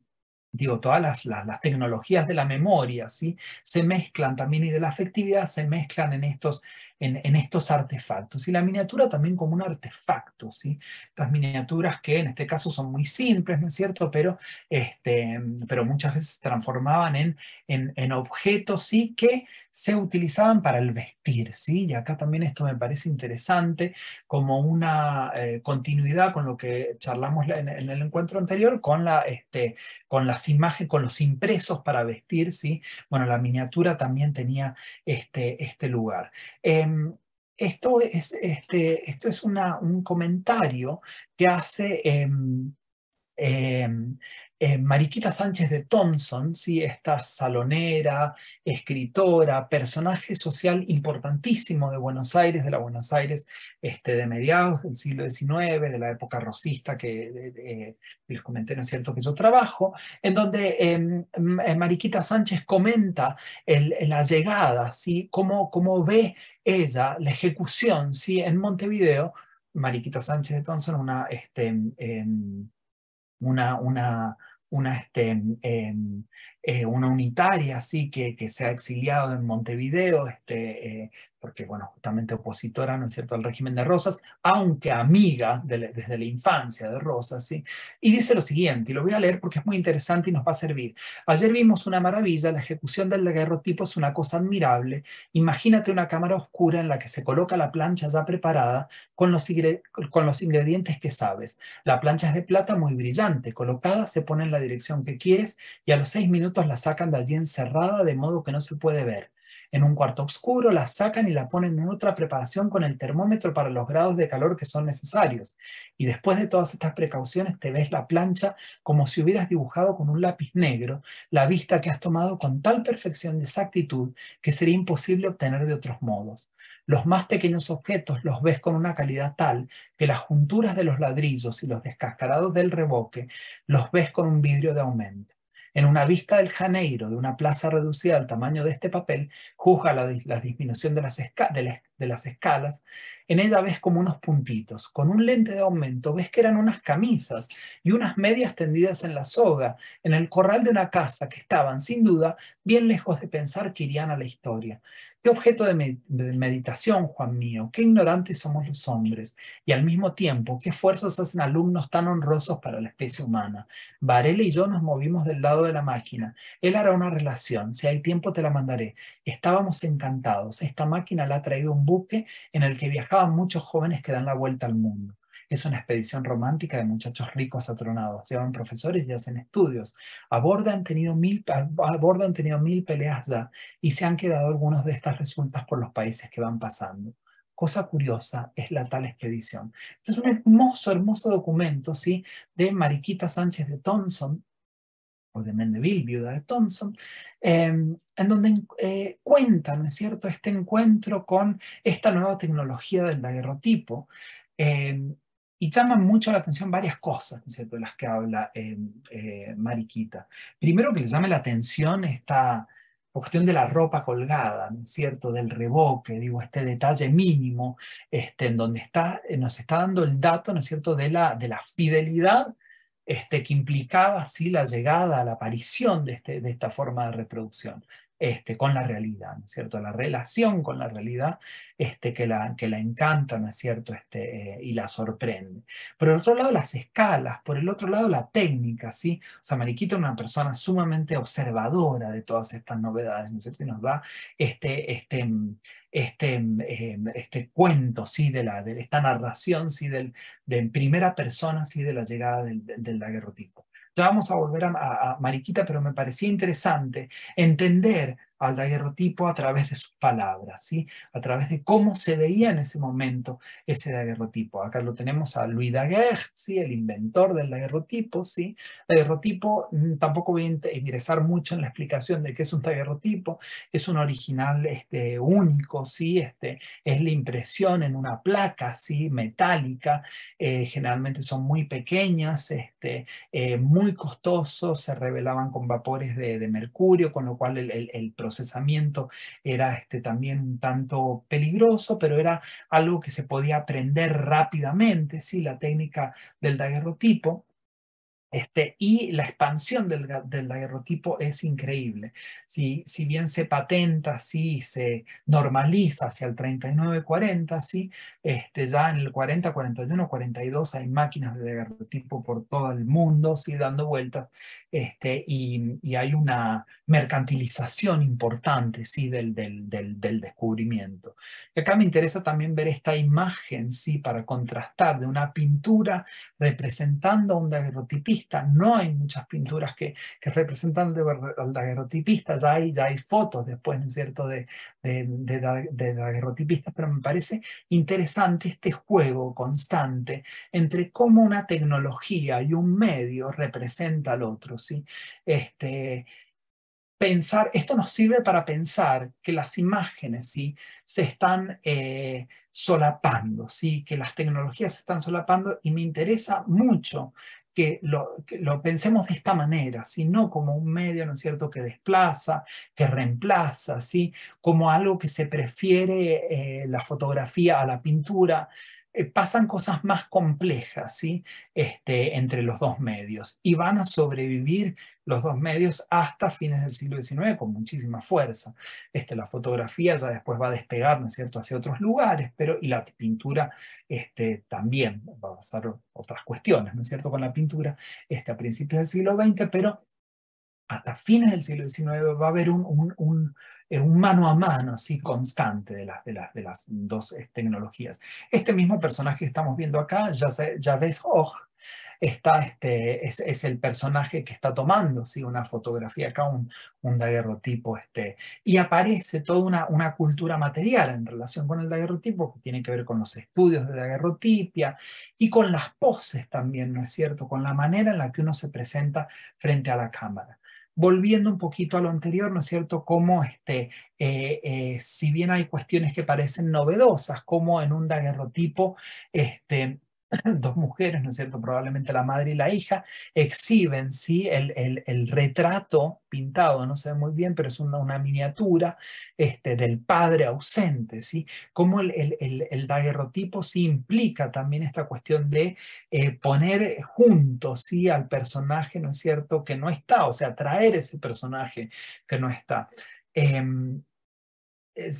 digo, todas las, las, tecnologías de la memoria, ¿sí? Se mezclan también y de la afectividad se mezclan en estos, en, estos artefactos. Y la miniatura también como un artefacto, ¿sí? las miniaturas que en este caso son muy simples, ¿no es cierto? Pero, este, pero muchas veces se transformaban en, en objetos, ¿sí? Que se utilizaban para el vestir, ¿sí? Y acá también esto me parece interesante como una eh, continuidad con lo que charlamos en, el encuentro anterior, con, la, este, con las imágenes, con los impresos para vestir, ¿sí? Bueno, la miniatura también tenía este, este lugar. Em, esto es, este, esto es una, un comentario que hace... Em, em, eh, Mariquita Sánchez de Thompson, ¿sí? esta salonera, escritora, personaje social importantísimo de Buenos Aires, de la Buenos Aires este, de mediados del siglo XIX, de la época rosista que eh, les comenté, ¿no es cierto?, que yo trabajo, en donde em, eh, Mariquita Sánchez comenta la llegada, ¿sí? Cómo, cómo ve ella la ejecución, ¿sí? En Montevideo, Mariquita Sánchez de Thompson, una... Este, em, una, una, una este, en una unitaria, así que, que se ha exiliado en Montevideo, este, eh, porque, bueno, justamente opositora, ¿no es cierto?, al régimen de Rosas, aunque amiga desde la infancia de Rosas, ¿sí? Y dice lo siguiente, y lo voy a leer porque es muy interesante y nos va a servir. Ayer vimos una maravilla, la ejecución del tipo es una cosa admirable. Imagínate una cámara oscura en la que se coloca la plancha ya preparada con los, con los ingredientes que sabes. La plancha es de plata muy brillante, colocada se pone en la dirección que quieres y a los seis minutos la sacan de allí encerrada de modo que no se puede ver. En un cuarto oscuro la sacan y la ponen en otra preparación con el termómetro para los grados de calor que son necesarios. Y después de todas estas precauciones te ves la plancha como si hubieras dibujado con un lápiz negro la vista que has tomado con tal perfección de exactitud que sería imposible obtener de otros modos. Los más pequeños objetos los ves con una calidad tal que las junturas de los ladrillos y los descascarados del reboque los ves con un vidrio de aumento. En una vista del Janeiro, de una plaza reducida al tamaño de este papel, juzga la, disminución de, las escalas las escalas, en ella ves como unos puntitos. Con un lente de aumento ves que eran unas camisas y unas medias tendidas en la soga, en el corral de una casa que estaban, sin duda, bien lejos de pensar que irían a la historia. Qué objeto de, meditación, Juan mío, qué ignorantes somos los hombres y al mismo tiempo qué esfuerzos hacen alumnos tan honrosos para la especie humana. Varela y yo nos movimos del lado de la máquina. Él hará una relación, si hay tiempo te la mandaré. Estábamos encantados, esta máquina la ha traído un en el que viajaban muchos jóvenes que dan la vuelta al mundo. Es una expedición romántica de muchachos ricos atronados. Llevan profesores y hacen estudios. A bordo han tenido mil, peleas ya y se han quedado algunos de estas resultas por los países que van pasando. Cosa curiosa es la tal expedición. es un hermoso, hermoso documento ¿sí? de Mariquita Sánchez de Thompson, o de Mendeville, viuda de Thompson, em, en donde eh, ¿no es cierto?, este encuentro con esta nueva tecnología del daguerrotipo. Em, y llaman mucho la atención varias cosas, ¿no es ¿cierto?, de las que habla em, eh, Mariquita. Primero que le llama la atención esta cuestión de la ropa colgada, ¿no es cierto?, del reboque, digo, este detalle mínimo, este, en donde está, eh, nos está dando el dato, ¿no es cierto?, de la, de la fidelidad este, que implicaba sí, la llegada, la aparición de este, esta forma de reproducción. Este, con la realidad, ¿no es cierto? La relación con la realidad este, que, la, que la encanta, ¿no es cierto? Este, eh, y la sorprende. Por el otro lado, las escalas, por el otro lado, la técnica, ¿sí? O sea, Mariquita es una persona sumamente observadora de todas estas novedades, ¿no es cierto? Y nos da este, este, mm, este, mm, eh, este cuento, ¿sí? De, la, de esta narración, ¿sí? Del, de en primera persona, ¿sí? De la llegada del, del daguerrotipo. Ya vamos a volver a, Mariquita, pero me parecía interesante entender al daguerrotipo a través de sus palabras, ¿sí? a través de cómo se veía en ese momento ese daguerrotipo. Acá lo tenemos a Louis Daguerre, ¿sí? el inventor del daguerrotipo. ¿sí? Daguerrotipo, mm, tampoco voy a ingresar mucho en la explicación de qué es un daguerrotipo, es un original este, único, ¿sí? este, es la impresión en una placa ¿sí? metálica, eh, generalmente son muy pequeñas, este, eh, muy costosos, se revelaban con vapores de, mercurio, con lo cual el, el procesamiento era este, también un tanto peligroso, pero era algo que se podía aprender rápidamente, ¿sí? la técnica del daguerrotipo. Este, y la expansión del, del daguerrotipo es increíble. Si, si bien se patenta, sí, se normaliza hacia el 39-40, ¿sí? este, ya en el 40, 41, 42 hay máquinas de daguerrotipo por todo el mundo ¿sí? dando vueltas este, y, hay una mercantilización importante ¿sí? del, del, descubrimiento. acá me interesa también ver esta imagen ¿sí? para contrastar de una pintura representando a un daguerrotipista no hay muchas pinturas que, representan al daguerrotipista, ya hay, ya hay fotos después, ¿no es cierto?, de, daguerrotipistas, pero me parece interesante este juego constante entre cómo una tecnología y un medio representa al otro, ¿sí? Este, pensar, esto nos sirve para pensar que las imágenes ¿sí? se están eh, solapando, ¿sí? que las tecnologías se están solapando y me interesa mucho que lo, pensemos de esta manera, sino como un medio, ¿no es cierto?, que desplaza, que reemplaza, ¿sí? como algo que se prefiere eh, la fotografía a la pintura, eh, pasan cosas más complejas este, entre los dos medios y van a sobrevivir los dos medios hasta fines del siglo XIX con muchísima fuerza. Este, la fotografía ya después va a despegar ¿no es cierto? hacia otros lugares, pero y la pintura este, también va a pasar otras cuestiones ¿no es cierto? con la pintura este, a principios del siglo XX, pero hasta fines del siglo XIX va a haber un un mano a mano constante de, las, las, de las dos eh, tecnologías. Este mismo personaje que estamos viendo acá, ves Oj, está, este, es, el personaje que está tomando una fotografía acá, un, un daguerrotipo, este, y aparece toda una, una, cultura material en relación con el daguerrotipo, que tiene que ver con los estudios de daguerrotipia y con las poses también, ¿no es cierto?, con la manera en la que uno se presenta frente a la cámara volviendo un poquito a lo anterior, ¿no es cierto? Como este, eh, eh, si bien hay cuestiones que parecen novedosas, como en un daguerrotipo, este, dos mujeres, ¿no es cierto? Probablemente la madre y la hija, exhiben, ¿sí? El, retrato pintado, no se ve muy bien, pero es una, una miniatura este, del padre ausente, ¿sí? como el, el, daguerrotipo sí implica también esta cuestión de eh, poner junto, ¿sí? Al personaje, ¿no es cierto? Que no está, o sea, traer ese personaje que no está. Em,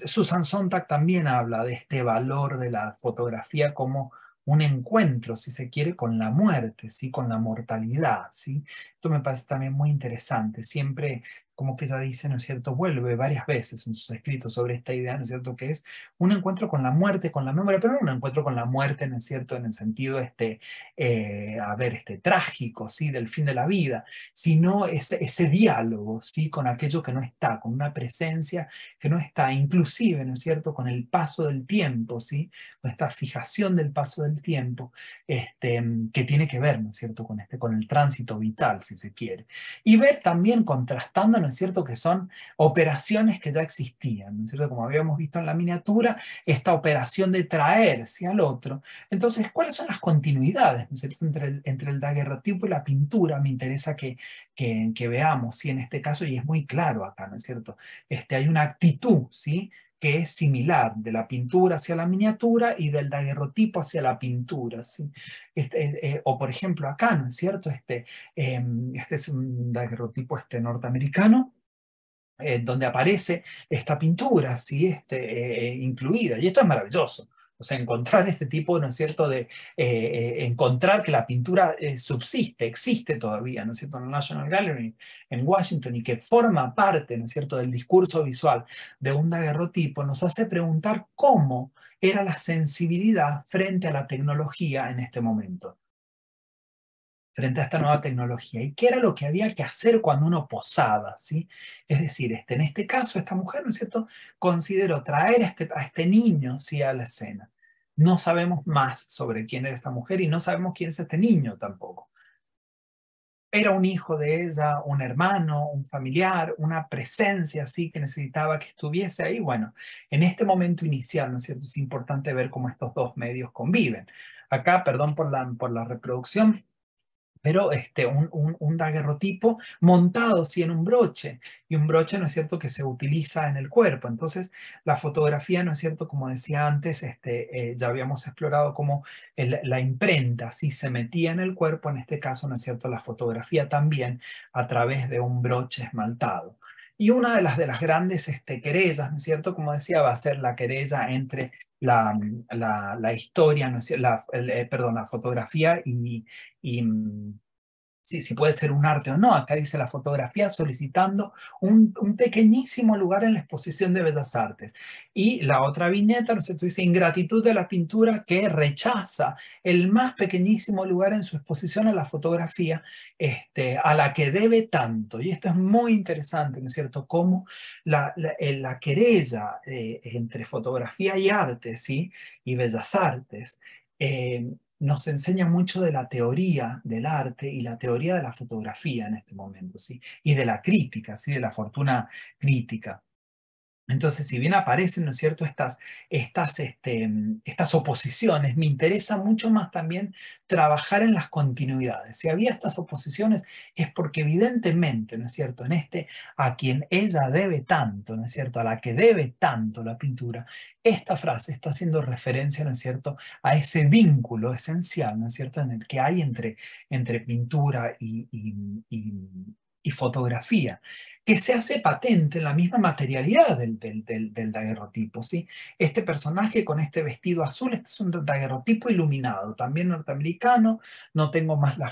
Susan Sontag también habla de este valor de la fotografía como un encuentro, si se quiere, con la muerte, ¿sí? con la mortalidad. ¿sí? Esto me parece también muy interesante. Siempre como que ella dice, ¿no es cierto?, vuelve varias veces en sus escritos sobre esta idea, ¿no es cierto?, que es un encuentro con la muerte, con la memoria, pero no un encuentro con la muerte, ¿no es cierto?, en el sentido, este, eh, a ver, este, trágico, ¿sí?, del fin de la vida, sino ese, ese diálogo, ¿sí?, con aquello que no está, con una presencia que no está, inclusive, ¿no es cierto?, con el paso del tiempo, ¿sí?, con esta fijación del paso del tiempo, este, que tiene que ver, ¿no es cierto?, con, este, con el tránsito vital, si se quiere. Y ver también contrastando ¿no es cierto?, que son operaciones que ya existían, ¿no es cierto?, como habíamos visto en la miniatura, esta operación de traerse al otro. Entonces, ¿cuáles son las continuidades, ¿no es cierto? entre el, entre daguerrotipo y la pintura? Me interesa que, que, veamos, ¿sí? En este caso, y es muy claro acá, ¿no es cierto? Este, hay una actitud, ¿sí? que es similar de la pintura hacia la miniatura y del daguerrotipo hacia la pintura. Este, eh, eh, o por ejemplo acá, ¿no es cierto? Este, em, este es un daguerrotipo este norteamericano. Eh, donde aparece esta pintura, este, incluida. Y esto es maravilloso. O sea, encontrar este tipo, ¿no es cierto?, de eh, eh, encontrar que la pintura eh, subsiste, existe todavía, ¿no es cierto?, en la National Gallery, en Washington, y que forma parte, ¿no es cierto?, del discurso visual de un daguerrotipo, nos hace preguntar cómo era la sensibilidad frente a la tecnología en este momento frente a esta nueva tecnología y qué era lo que había que hacer cuando uno posaba, ¿sí? Es decir, este, en este caso, esta mujer, ¿no es cierto?, consideró traer a este, a este niño, ¿sí?, a la escena. No sabemos más sobre quién era esta mujer y no sabemos quién es este niño tampoco. Era un hijo de ella, un hermano, un familiar, una presencia así que necesitaba que estuviese ahí. Bueno, en este momento inicial, ¿no es cierto? Es importante ver cómo estos dos medios conviven. Acá, perdón por la, por la reproducción, pero este, un, un, daguerrotipo montado sí en un broche, y un broche no es cierto que se utiliza en el cuerpo. Entonces, la fotografía no es cierto, como decía antes, este, eh, ya habíamos explorado cómo la imprenta si se metía en el cuerpo, en este caso no es cierto, la fotografía también a través de un broche esmaltado. Y una de las, de las grandes este, querellas, ¿no es cierto? Como decía, va a ser la querella entre la, la, historia, ¿no? la, eh, perdón, la fotografía y, si, puede ser un arte o no. Acá dice la fotografía solicitando un, pequeñísimo lugar en la exposición de Bellas Artes. Y la otra viñeta, ¿no es cierto? Dice ingratitud de la pintura que rechaza el más pequeñísimo lugar en su exposición a la fotografía este, a la que debe tanto. Y esto es muy interesante, ¿no es cierto? Cómo la, la, eh, querella eh, entre fotografía y arte, ¿sí? Y Bellas Artes. Eh, nos enseña mucho de la teoría del arte y la teoría de la fotografía en este momento, ¿sí? y de la crítica, ¿sí? de la fortuna crítica. Entonces, si bien aparecen, ¿no es cierto?, estas, estas, este, mm, estas oposiciones, me interesa mucho más también trabajar en las continuidades. Si había estas oposiciones es porque evidentemente, ¿no es cierto?, en este, a quien ella debe tanto, ¿no es cierto?, a la que debe tanto la pintura, esta frase está haciendo referencia, ¿no es cierto?, a ese vínculo esencial, ¿no es cierto?, en el que hay entre, entre pintura y, y fotografía que se hace patente en la misma materialidad del, daguerrotipo. ¿sí? Este personaje con este vestido azul, este es un daguerrotipo iluminado, también norteamericano, no tengo más la,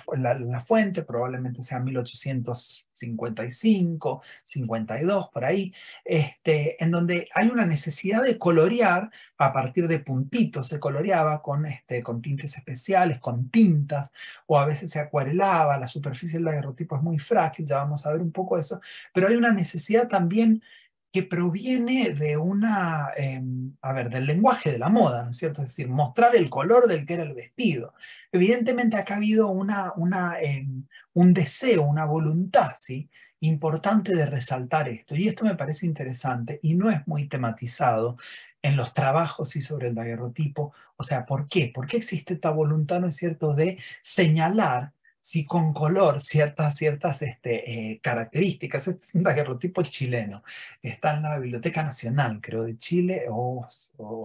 fuente, probablemente sea 1855, 52, por ahí, este, en donde hay una necesidad de colorear a partir de puntitos, se coloreaba con, este, con tintes especiales, con tintas, o a veces se acuarelaba, la superficie del daguerrotipo es muy frágil, ya vamos a ver un poco eso, pero pero hay una necesidad también que proviene de una, em, a ver, del lenguaje de la moda, ¿no es cierto? Es decir, mostrar el color del que era el vestido. Evidentemente acá ha habido una, una, em, un deseo, una voluntad, ¿sí? Importante de resaltar esto. Y esto me parece interesante y no es muy tematizado en los trabajos y sobre el daguerrotipo. O sea, ¿por qué? ¿Por qué existe esta voluntad, ¿no es cierto?, de señalar si con color ciertas, ciertas este, eh, características, es este, un daguerrotipo chileno, está en la Biblioteca Nacional, creo, de Chile o,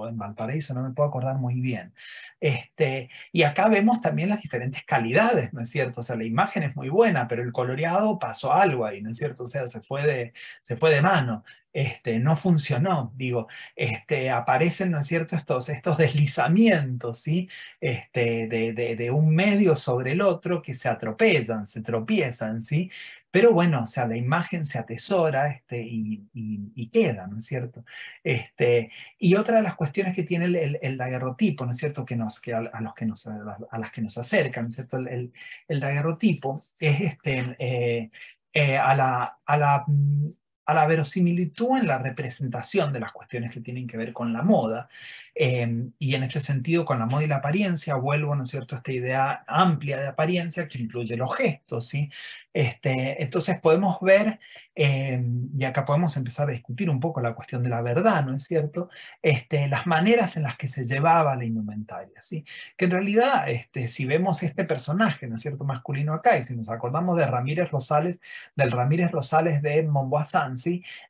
en Valparaíso, no me puedo acordar muy bien. Este, y acá vemos también las diferentes calidades, ¿no es cierto? O sea, la imagen es muy buena, pero el coloreado pasó algo ahí, ¿no es cierto? O sea, se fue de, se fue de mano. Este, no funcionó, digo, este, aparecen, ¿no es cierto?, estos, deslizamientos, ¿sí?, este, de, un medio sobre el otro que se atropellan, se tropiezan, ¿sí?, pero bueno, o sea, la imagen se atesora y, queda, ¿no es cierto? y otra de las cuestiones que tiene el, daguerrotipo, ¿no es cierto?, que a, los que nos, a las que nos acercan, ¿no es cierto?, el, daguerrotipo es eh, eh, a, la, mm, a la verosimilitud en la representación de las cuestiones que tienen que ver con la moda. Em, y en este sentido, con la moda y la apariencia, vuelvo, ¿no es cierto?, a esta idea amplia de apariencia que incluye los gestos, ¿sí? Este, entonces podemos ver Em, y acá podemos empezar a discutir un poco la cuestión de la verdad, ¿no es cierto? Este, las maneras en las que se llevaba la indumentaria, ¿sí? Que en realidad, este, si vemos este personaje, ¿no es cierto?, masculino acá, y si nos acordamos de Ramírez Rosales, del Ramírez Rosales de Momboazán,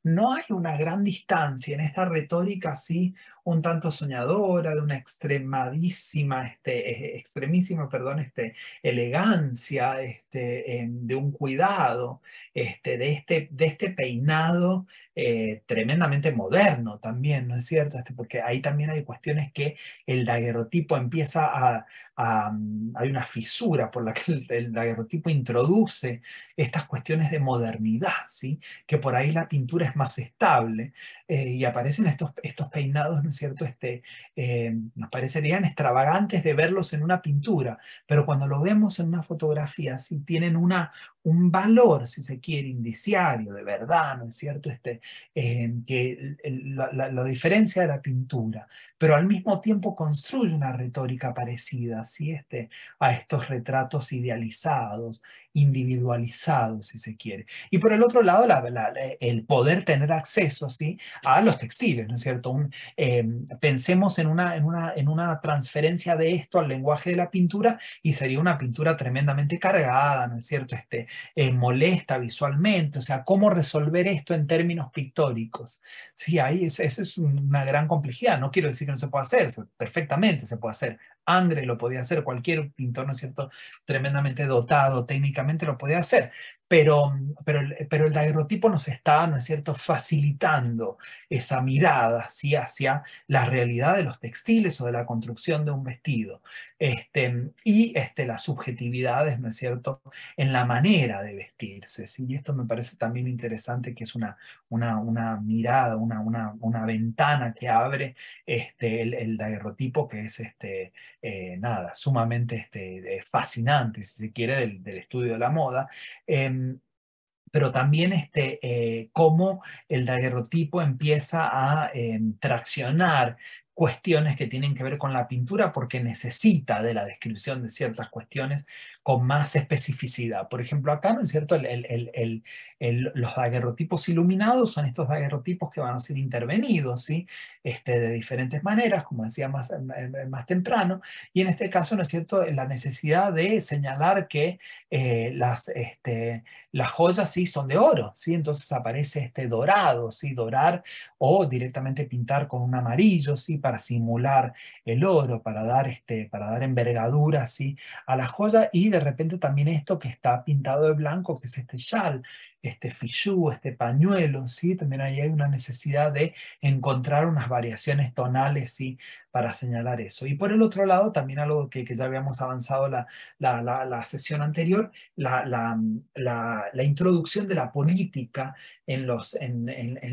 No hay una gran distancia en esta retórica, ¿sí? un tanto soñadora, de una extremadísima, este, extremísima, perdón, este, elegancia, este, de un cuidado, este, de, este, de este peinado eh, tremendamente moderno también, ¿no es cierto? Este, porque ahí también hay cuestiones que el daguerrotipo empieza a, mm, hay una fisura por la que el, el, daguerrotipo introduce estas cuestiones de modernidad, ¿sí? Que por ahí la pintura es más estable eh, y aparecen estos, estos peinados, ¿no es cierto? Este, eh, nos parecerían extravagantes de verlos en una pintura, pero cuando lo vemos en una fotografía, sí, tienen una, un valor, si se quiere, indiciario, de verdad, ¿no es cierto? Este, em, que la, diferencia de la pintura, pero al mismo tiempo construye una retórica parecida ¿sí? este, a estos retratos idealizados, individualizados, si se quiere. Y por el otro lado, el poder tener acceso ¿sí? a los textiles, ¿no es cierto? Em, pensemos en una, en, una, en una transferencia de esto al lenguaje de la pintura y sería una pintura tremendamente cargada, ¿no es cierto? Este, eh, molesta visualmente, o sea, cómo resolver esto en términos pictóricos. Sí, ahí esa es una gran complejidad, no quiero decir que no se pueda hacer, perfectamente se puede hacer. Angre lo podía hacer, cualquier pintor, ¿no es cierto?, tremendamente dotado técnicamente lo podía hacer, pero, pero, el daguerrotipo nos está, ¿no es cierto?, facilitando esa mirada hacia la realidad de los textiles o de la construcción de un vestido. Este, y este, las subjetividades, ¿no es cierto?, en la manera de vestirse. Y esto me parece también interesante, que es una, una, una mirada, una, una, una, ventana que abre este, el, daguerrotipo, que es este, eh, nada, sumamente este, eh, fascinante, si se quiere, del, estudio de la moda. Em, pero también este, eh, cómo el daguerrotipo empieza a em, traccionar cuestiones que tienen que ver con la pintura porque necesita de la descripción de ciertas cuestiones con más especificidad. Por ejemplo, acá, ¿no es cierto? los daguerrotipos iluminados son estos daguerrotipos que van a ser intervenidos, ¿sí? Este, de diferentes maneras, como decía más, eh, más temprano. Y en este caso, ¿no es cierto? La necesidad de señalar que eh, las, este, las joyas, sí, son de oro, ¿sí? Entonces aparece este dorado, ¿sí? Dorar o directamente pintar con un amarillo, ¿sí? Para simular el oro, para dar, este, para dar envergadura, ¿sí? A la joya y de de repente también esto que está pintado de blanco, que es este chal, este fichú, este pañuelo, ¿sí? También ahí hay una necesidad de encontrar unas variaciones tonales, ¿sí? Para señalar eso. Y por el otro lado, también algo que, que ya habíamos avanzado la, la, sesión anterior, la, la introducción de la política en, los, en,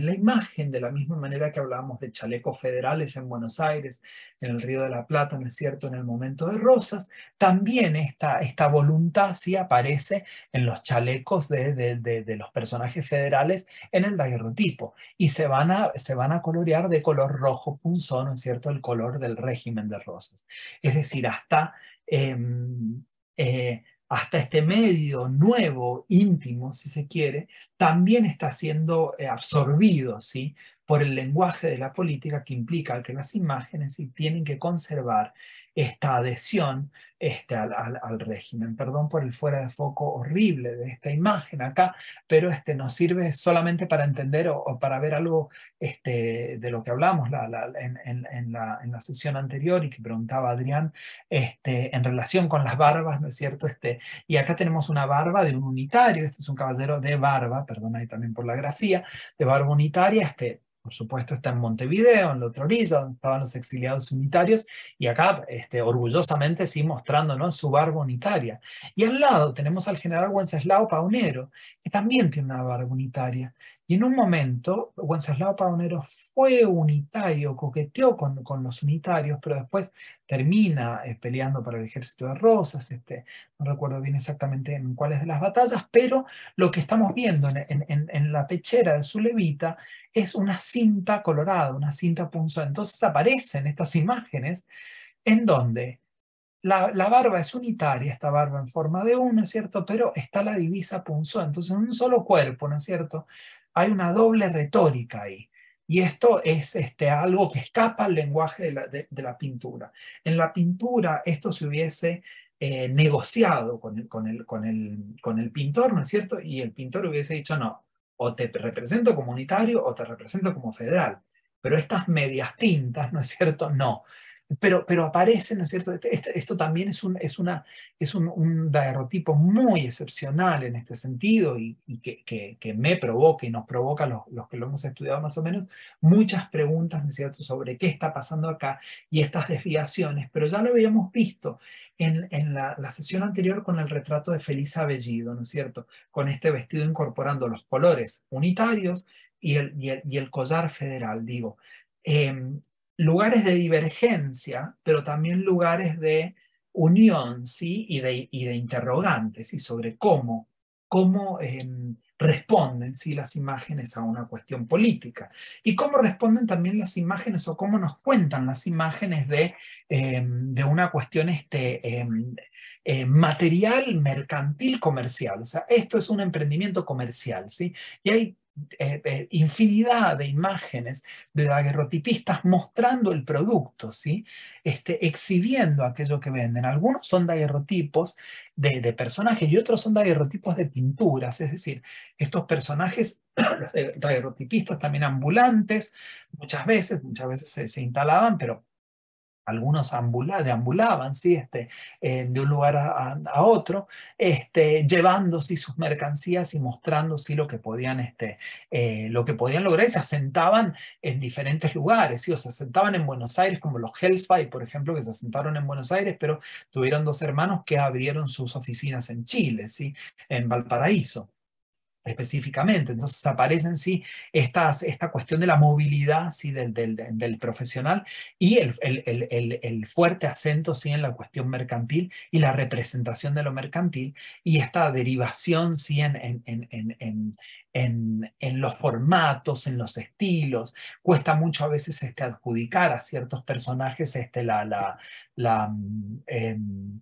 la imagen, de la misma manera que hablábamos de chalecos federales en Buenos Aires, en el Río de la Plata, ¿no es cierto?, en el momento de Rosas, también esta, esta voluntad sí aparece en los chalecos de, los personajes federales en el daguerrotipo y se van, a, se van a colorear de color rojo punzón, ¿no es cierto?, el color del régimen de Rosas. Es decir, hasta... Em, eh, hasta este medio nuevo, íntimo, si se quiere, también está siendo eh, absorbido ¿sí? por el lenguaje de la política que implica que las imágenes ¿sí? tienen que conservar esta adhesión este, al, régimen. Perdón por el fuera de foco horrible de esta imagen acá, pero este, nos sirve solamente para entender o, para ver algo este, de lo que hablamos la, en, la, en, la, sesión anterior y que preguntaba Adrián este, en relación con las barbas, ¿no es cierto? Este, y acá tenemos una barba de un unitario, este es un caballero de barba, perdón ahí también por la grafía, de barba unitaria, este, por supuesto, está en Montevideo, en la otra orilla, donde estaban los exiliados unitarios, y acá este, orgullosamente sí mostrándonos su barba unitaria. Y al lado tenemos al general Wenceslao Paunero, que también tiene una barba unitaria, y en un momento, Wenceslao Paunero fue unitario, coqueteó con, con los unitarios, pero después termina eh, peleando para el ejército de Rosas, este, no recuerdo bien exactamente en cuáles de las batallas, pero lo que estamos viendo en, en, la pechera de su levita es una cinta colorada, una cinta punzó, Entonces aparecen estas imágenes en donde la, barba es unitaria, esta barba en forma de uno, es ¿cierto? Pero está la divisa punzó, entonces en un solo cuerpo, ¿no es cierto? hay una doble retórica ahí. Y esto es este, algo que escapa al lenguaje de la, de, la pintura. En la pintura esto se hubiese eh, negociado con el, con, el, con, el, con el pintor, ¿no es cierto? Y el pintor hubiese dicho, no, o te represento comunitario o te represento como federal. Pero estas medias tintas, ¿no es cierto? No, pero, aparece, ¿no es cierto? Este, este, esto, también es un, es una, es un, un muy excepcional en este sentido y, que, que, me provoca y nos provoca, los, los que lo hemos estudiado más o menos, muchas preguntas, ¿no es cierto?, sobre qué está pasando acá y estas desviaciones, pero ya lo habíamos visto en, en la, sesión anterior con el retrato de Feliz Abellido, ¿no es cierto?, con este vestido incorporando los colores unitarios y el, y el, collar federal, digo. Em, lugares de divergencia, pero también lugares de unión, ¿sí? Y de, de interrogantes, y Sobre cómo, cómo em, responden, ¿sí? Las imágenes a una cuestión política. Y cómo responden también las imágenes o cómo nos cuentan las imágenes de, em, de una cuestión este, em, eh, material, mercantil, comercial. O sea, esto es un emprendimiento comercial, ¿sí? Y hay eh, eh, infinidad de imágenes de daguerrotipistas mostrando el producto, ¿sí? este, exhibiendo aquello que venden. Algunos son daguerrotipos de, personajes y otros son daguerrotipos de pinturas, es decir, estos personajes, los daguerrotipistas también ambulantes, muchas veces, muchas veces se instalaban, pero algunos deambulaban ¿sí? este, eh, de un lugar a, otro, este, llevando sus mercancías y mostrando lo, que podían, este, eh, lo que podían lograr y se asentaban en diferentes lugares, o se asentaban en Buenos Aires, como los Hellsby, por ejemplo, que se asentaron en Buenos Aires, pero tuvieron dos hermanos que abrieron sus oficinas en Chile, ¿sí? en Valparaíso específicamente. Entonces aparecen sí esta cuestión de la movilidad sí, del, profesional y el, fuerte acento sí, en la cuestión mercantil y la representación de lo mercantil y esta derivación sí, en, en, los formatos, en los estilos. Cuesta mucho a veces este, adjudicar a ciertos personajes este, la... la, la mm, em,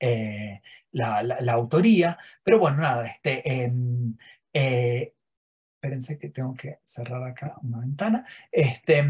eh, la, la, autoría, pero bueno, nada, este, em, eh, espérense que tengo que cerrar acá una ventana. Este,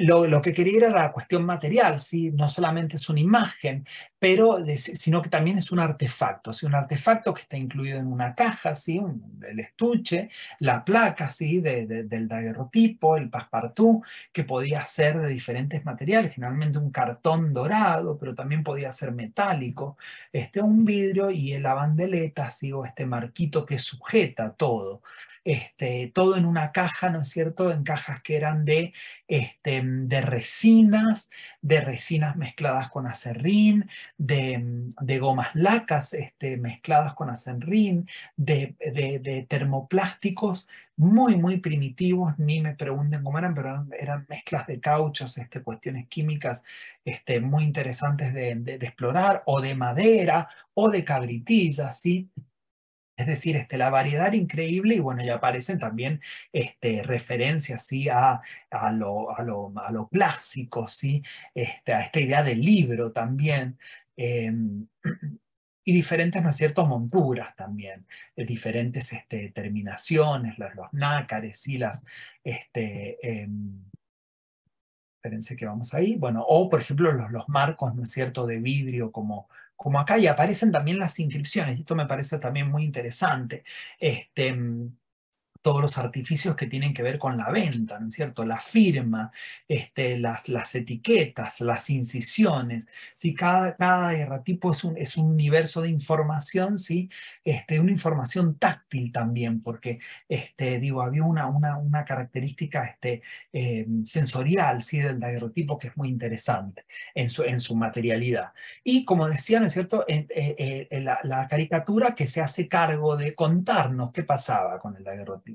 lo, que quería era la cuestión material, no solamente es una imagen, pero, sino que también es un artefacto, un artefacto que está incluido en una caja, el estuche, la placa del daguerrotipo, el passepartout, que podía ser de diferentes materiales, generalmente un cartón dorado, pero también podía ser metálico, este, un vidrio y la bandeleta o este marquito que sujeta todo. Este, todo en una caja, ¿no es cierto? En cajas que eran de, este, resinas, de resinas mezcladas con acerrín, de, gomas lacas este, mezcladas con acerrín, de, termoplásticos muy, muy primitivos, ni me pregunten cómo eran, pero eran, mezclas de cauchos, cuestiones químicas muy interesantes de, de explorar, o de madera, o de cabritillas, ¿sí? Es decir, este, la variedad increíble y bueno, ya aparecen también este, referencias a, a, lo, a, a clásico, ¿sí? Este, a esta idea del libro también. Em, y diferentes, ¿no es cierto?, monturas también, eh, diferentes este, terminaciones, los, nácares y las... Este, em, que vamos ahí, bueno, o por ejemplo los, los marcos, ¿no es cierto?, de vidrio como como acá y aparecen también las inscripciones, esto me parece también muy interesante. Este, mm, todos los artificios que tienen que ver con la venta, ¿no es cierto? La firma, este, las, las etiquetas, las incisiones, ¿sí? Cada, cada erratipo es un, es un universo de información, ¿sí? Este, una información táctil también, porque, este, digo, había una, una, una característica este, eh, sensorial, ¿sí? Del daguerrotipo que es muy interesante en su, en su materialidad. Y como decía, ¿no es cierto? Eh, eh, la, caricatura que se hace cargo de contarnos qué pasaba con el daguerrotipo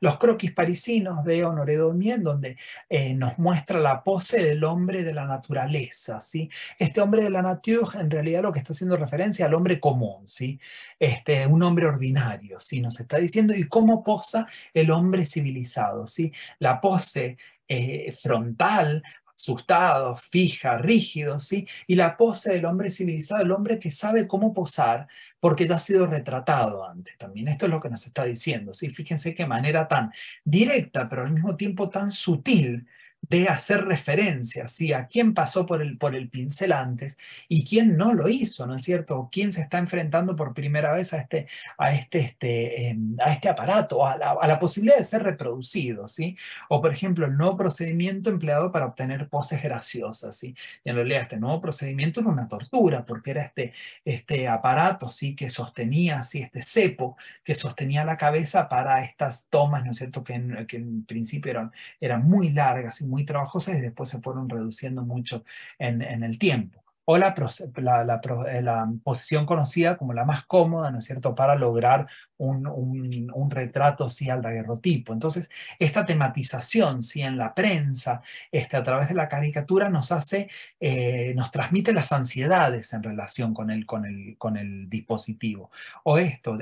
los croquis parisinos de Honoré donde eh, nos muestra la pose del hombre de la naturaleza, ¿sí? Este hombre de la nature, en realidad lo que está haciendo referencia al hombre común, ¿sí? Este, un hombre ordinario, ¿sí? Nos está diciendo, ¿y cómo posa el hombre civilizado, ¿sí? La pose eh, frontal, asustado, fija, rígido, ¿sí? Y la pose del hombre civilizado, el hombre que sabe cómo posar porque ya ha sido retratado antes también. Esto es lo que nos está diciendo, ¿sí? Fíjense qué manera tan directa, pero al mismo tiempo tan sutil de hacer referencia ¿sí? a quién pasó por el, por el pincel antes y quién no lo hizo, ¿no es cierto? O quién se está enfrentando por primera vez a este, a este, este, em, a este aparato, a la, a la, posibilidad de ser reproducido, ¿sí? O por ejemplo, el nuevo procedimiento empleado para obtener poses graciosas, ¿sí? Y en realidad este nuevo procedimiento era una tortura porque era este, este aparato, ¿sí? Que sostenía, ¿sí? Este cepo que sostenía la cabeza para estas tomas, ¿no es cierto? Que en, que en principio eran, eran muy largas y muy trabajosas y después se fueron reduciendo mucho en, el tiempo o eh, la, posición conocida como la más cómoda, ¿no es cierto?, para lograr un, retrato, sí, al daguerrotipo. Entonces, esta tematización, sí, en la prensa, este, a través de la caricatura, nos hace, eh, nos transmite las ansiedades en relación con el, con el, con el dispositivo. O esto,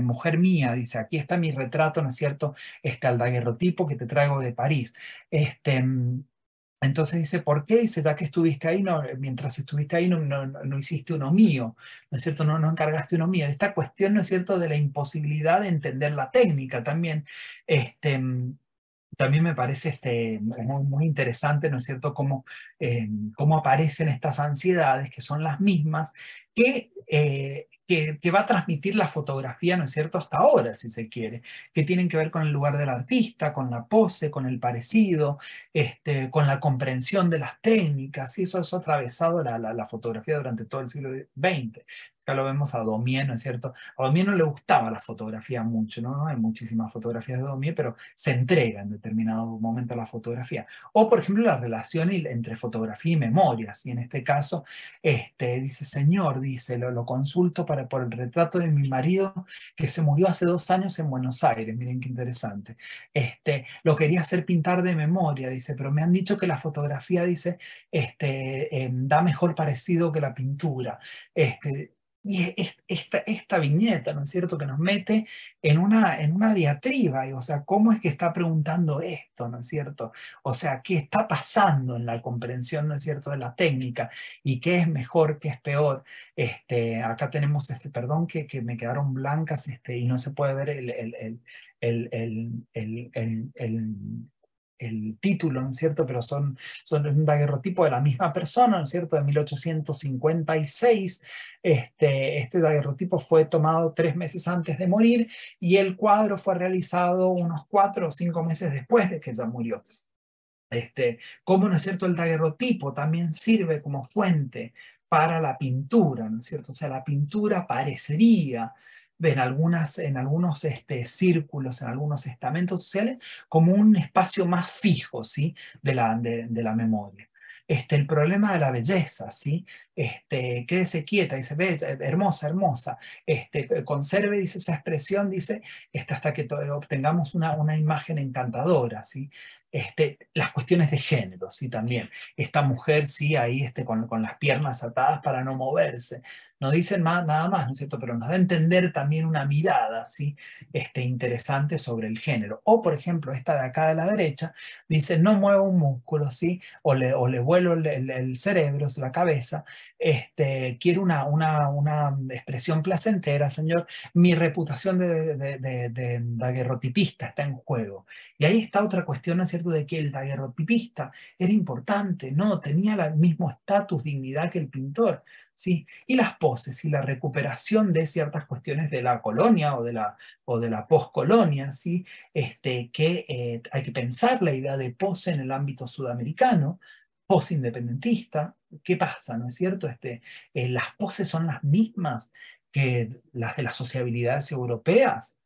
mujer mía, dice, aquí está mi retrato, ¿no es cierto?, este al daguerrotipo que te traigo de París. Este, mm, entonces dice, ¿por qué? Dice, ya que estuviste ahí, eh, mientras estuviste ahí no, hiciste uno mío, ¿no es cierto? No, encargaste uno mío. Esta cuestión, ¿no es cierto?, de la imposibilidad de entender la técnica también. Este, también me parece este, muy, interesante, ¿no es cierto?, cómo, eh, cómo aparecen estas ansiedades, que son las mismas eh, que, va a transmitir la fotografía, ¿no es cierto?, hasta ahora, si se quiere, que tienen que ver con el lugar del artista, con la pose, con el parecido, este, con la comprensión de las técnicas, y eso, ha atravesado la, fotografía durante todo el siglo XX. Ya lo vemos a Domier, ¿no es cierto? A Domier no le gustaba la fotografía mucho, ¿no? Hay muchísimas fotografías de Domier, pero se entrega en determinado momento a la fotografía. O, por ejemplo, la relación entre fotografía y memorias. Y en este caso, este, dice, señor, Dice, lo consulto para, por el retrato de mi marido que se murió hace dos años en Buenos Aires, miren qué interesante. Este, lo quería hacer pintar de memoria, dice, pero me han dicho que la fotografía, dice, este, em, da mejor parecido que la pintura. Este, y esta, esta viñeta, ¿no es cierto?, que nos mete en una, en una diatriba, o sea, ¿cómo es que está preguntando esto, ¿no es cierto? O sea, ¿qué está pasando en la comprensión, ¿no es cierto?, de la técnica y qué es mejor, qué es peor. Este, acá tenemos, este, perdón, que, que me quedaron blancas este, y no se puede ver el, el, el, el el título, ¿no es cierto? Pero son, son un daguerrotipo de la misma persona, ¿no es cierto? De 1856. Este, este daguerrotipo fue tomado tres meses antes de morir y el cuadro fue realizado unos cuatro o cinco meses después de que ella murió. Este, ¿Cómo, no es cierto? El daguerrotipo también sirve como fuente para la pintura, ¿no es cierto? O sea, la pintura parecería en, algunas, en algunos este, círculos, en algunos estamentos sociales, como un espacio más fijo ¿sí? de, la, de, la memoria. Este, el problema de la belleza, ¿sí? Este, quédese quieta, dice, hermosa, hermosa, este, conserve, dice, esa expresión, dice, este, hasta que obtengamos una, una imagen encantadora, ¿sí? Este, las cuestiones de género, ¿sí? También, esta mujer, sí, ahí este, con, con las piernas atadas para no moverse, no dicen más, nada más, ¿no es cierto? Pero nos da a entender también una mirada este, interesante sobre el género. O, por ejemplo, esta de acá de la derecha dice, no muevo un músculo, ¿sí? O le, vuelo el, cerebro, la cabeza, este, quiero una, una, expresión placentera, señor, mi reputación de, de, de, de, daguerrotipista está en juego. Y ahí está otra cuestión, ¿no es cierto?, de que el daguerrotipista era importante, no, tenía el mismo estatus, dignidad que el pintor. Y las poses y la recuperación de ciertas cuestiones de la colonia o de la, o de la poscolonia, Este, que eh, hay que pensar la idea de pose en el ámbito sudamericano, pose independentista, ¿qué pasa? ¿No es cierto? Este, eh, las poses son las mismas que las de las sociabilidades europeas,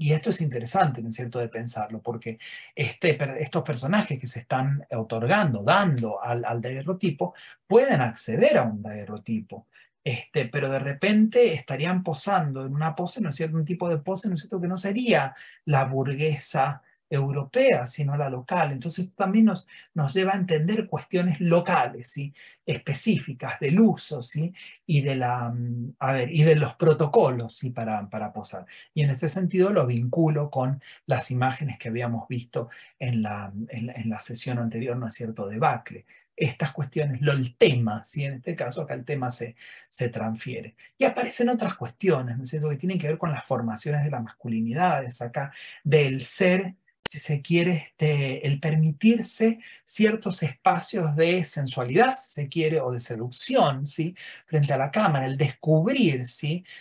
y esto es interesante, ¿no es cierto?, de pensarlo, porque este, estos personajes que se están otorgando, dando al, al daguerrotipo, pueden acceder a un daguerrotipo, este, pero de repente estarían posando en una pose, ¿no es cierto?, un tipo de pose, ¿no es cierto?, que no sería la burguesa europea, sino la local. Entonces también nos, nos lleva a entender cuestiones locales, ¿sí? específicas del uso ¿sí? y, de la, mm, a ver, y de los protocolos ¿sí? para, para posar. Y en este sentido lo vinculo con las imágenes que habíamos visto en la, en la, sesión anterior, ¿no es cierto?, de Bacle estas cuestiones, lo, el tema, ¿sí? en este caso acá el tema se, se transfiere. Y aparecen otras cuestiones, ¿no es cierto?, que tienen que ver con las formaciones de las masculinidades, acá del ser si se quiere, el permitirse ciertos espacios de sensualidad, si se quiere, o de seducción, ¿sí? Frente a la cámara, el descubrir,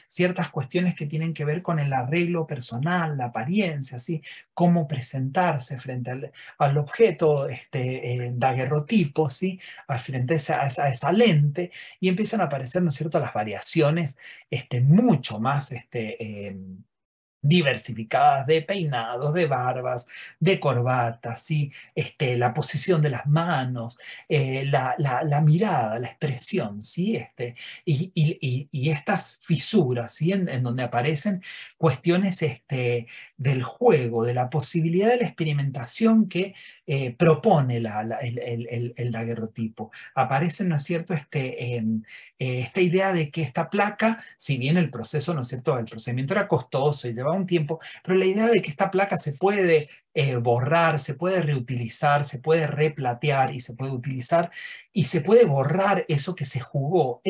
Ciertas cuestiones que tienen que ver con el arreglo personal, la apariencia, ¿sí? Cómo presentarse frente al, objeto, este, eh, daguerrotipo, ¿sí? frente a esa, lente, y empiezan a aparecer, ¿no es cierto?, las variaciones, este, mucho más, este, em, diversificadas de peinados, de barbas, de corbatas, ¿sí? este, la posición de las manos, eh, la, mirada, la expresión, ¿sí? este, y, estas fisuras en, en, donde aparecen cuestiones este, del juego, de la posibilidad de la experimentación que eh, propone el, daguerrotipo. Aparece, ¿no es cierto?, este, em, eh, esta idea de que esta placa, si bien el proceso, ¿no es cierto?, el procedimiento era costoso y llevaba un tiempo, pero la idea de que esta placa se puede eh, borrar, se puede reutilizar, se puede replatear y se puede utilizar y se puede borrar eso que se jugó,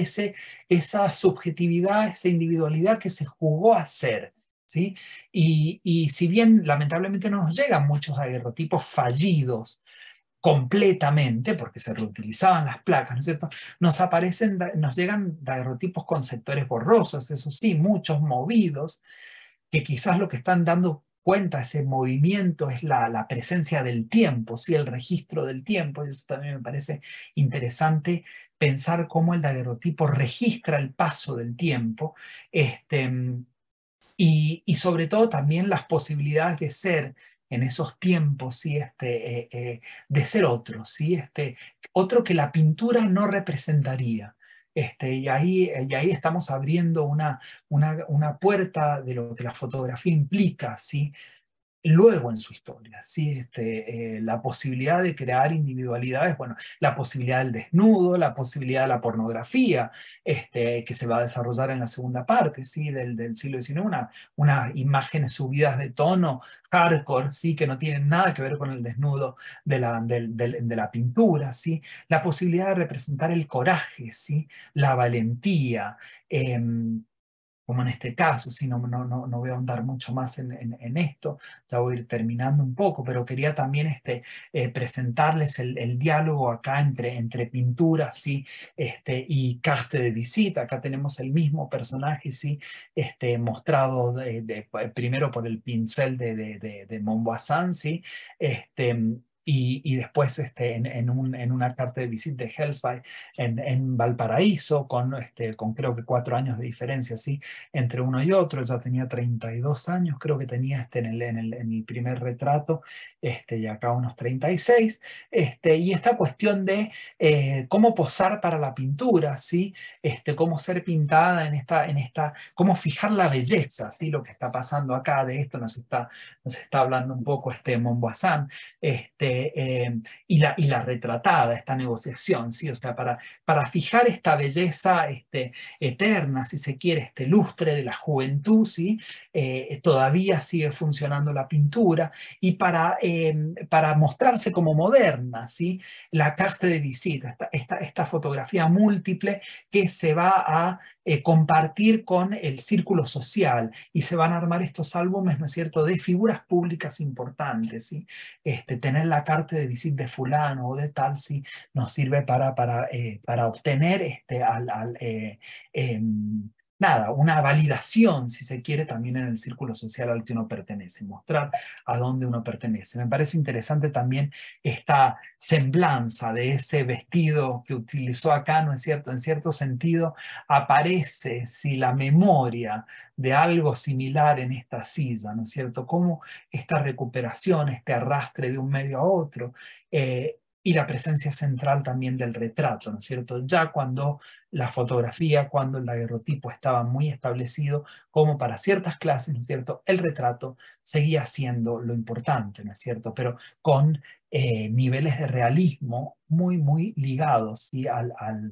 esa subjetividad, esa individualidad que se jugó a ser. ¿sí? Y, si bien lamentablemente no nos llegan muchos daguerrotipos fallidos, completamente, porque se reutilizaban las placas, ¿no cierto? Nos aparecen, nos llegan daguerrotipos con sectores borrosos, eso sí, muchos movidos, que quizás lo que están dando cuenta ese movimiento es la, la presencia del tiempo, ¿sí? el registro del tiempo, y eso también me parece interesante pensar cómo el daguerrotipo registra el paso del tiempo, este, y, sobre todo también las posibilidades de ser en esos tiempos, ¿sí? este, eh, eh, de ser otro, ¿sí? este, otro que la pintura no representaría. Este, y, ahí, ahí estamos abriendo una, una, una, puerta de lo que la fotografía implica, ¿sí? luego en su historia, ¿sí? Este, eh, la posibilidad de crear individualidades, bueno, la posibilidad del desnudo, la posibilidad de la pornografía, este, que se va a desarrollar en la segunda parte ¿sí? del, del siglo XIX, unas imágenes subidas de tono, hardcore, ¿sí? que no tienen nada que ver con el desnudo de la, de, la pintura, ¿sí? la posibilidad de representar el coraje, ¿sí? la valentía. Em, como en este caso, si no, no, no voy a ahondar mucho más en, esto, ya voy a ir terminando un poco, pero quería también este, eh, presentarles el, diálogo acá entre, entre pintura ¿sí? este, y carte de visita. Acá tenemos el mismo personaje ¿sí? este, mostrado de, primero por el pincel de, de, de, de ¿sí? Este, y, después este, en, en, una carta de visita de Hells en, Valparaíso, con, este, con creo que cuatro años de diferencia ¿sí? entre uno y otro. Ella tenía 32 años, creo que tenía este, en, el, en, primer retrato, este, y acá unos 36. Este, y esta cuestión de eh, cómo posar para la pintura, ¿sí? este, cómo ser pintada en esta, en esta, cómo fijar la belleza, ¿sí? lo que está pasando acá, de esto nos está, nos está hablando un poco este Momboazán Este, eh, y, la, y la retratada, esta negociación, ¿sí? O sea, para, para fijar esta belleza este, eterna, si se quiere, este lustre de la juventud, ¿sí? Eh, todavía sigue funcionando la pintura y para, em, para mostrarse como moderna, ¿sí? La carta de visita, esta, esta fotografía múltiple que se va a eh, compartir con el círculo social y se van a armar estos álbumes, ¿no es cierto?, de figuras públicas importantes. ¿sí? Este, tener la carta de visita de fulano o de tal ¿sí? nos sirve para, para, eh, obtener este, al, eh, em, nada, una validación, si se quiere, también en el círculo social al que uno pertenece, mostrar a dónde uno pertenece. Me parece interesante también esta semblanza de ese vestido que utilizó acá, ¿no es cierto? En cierto sentido, aparece si la memoria de algo similar en esta silla, ¿no es cierto? Cómo esta recuperación, este arrastre de un medio a otro, eh, y la presencia central también del retrato, ¿no es cierto? Ya cuando la fotografía, cuando el daguerrotipo estaba muy establecido, como para ciertas clases, ¿no es cierto? El retrato seguía siendo lo importante, ¿no es cierto? Pero con eh, niveles de realismo muy, muy ligados ¿sí? al, al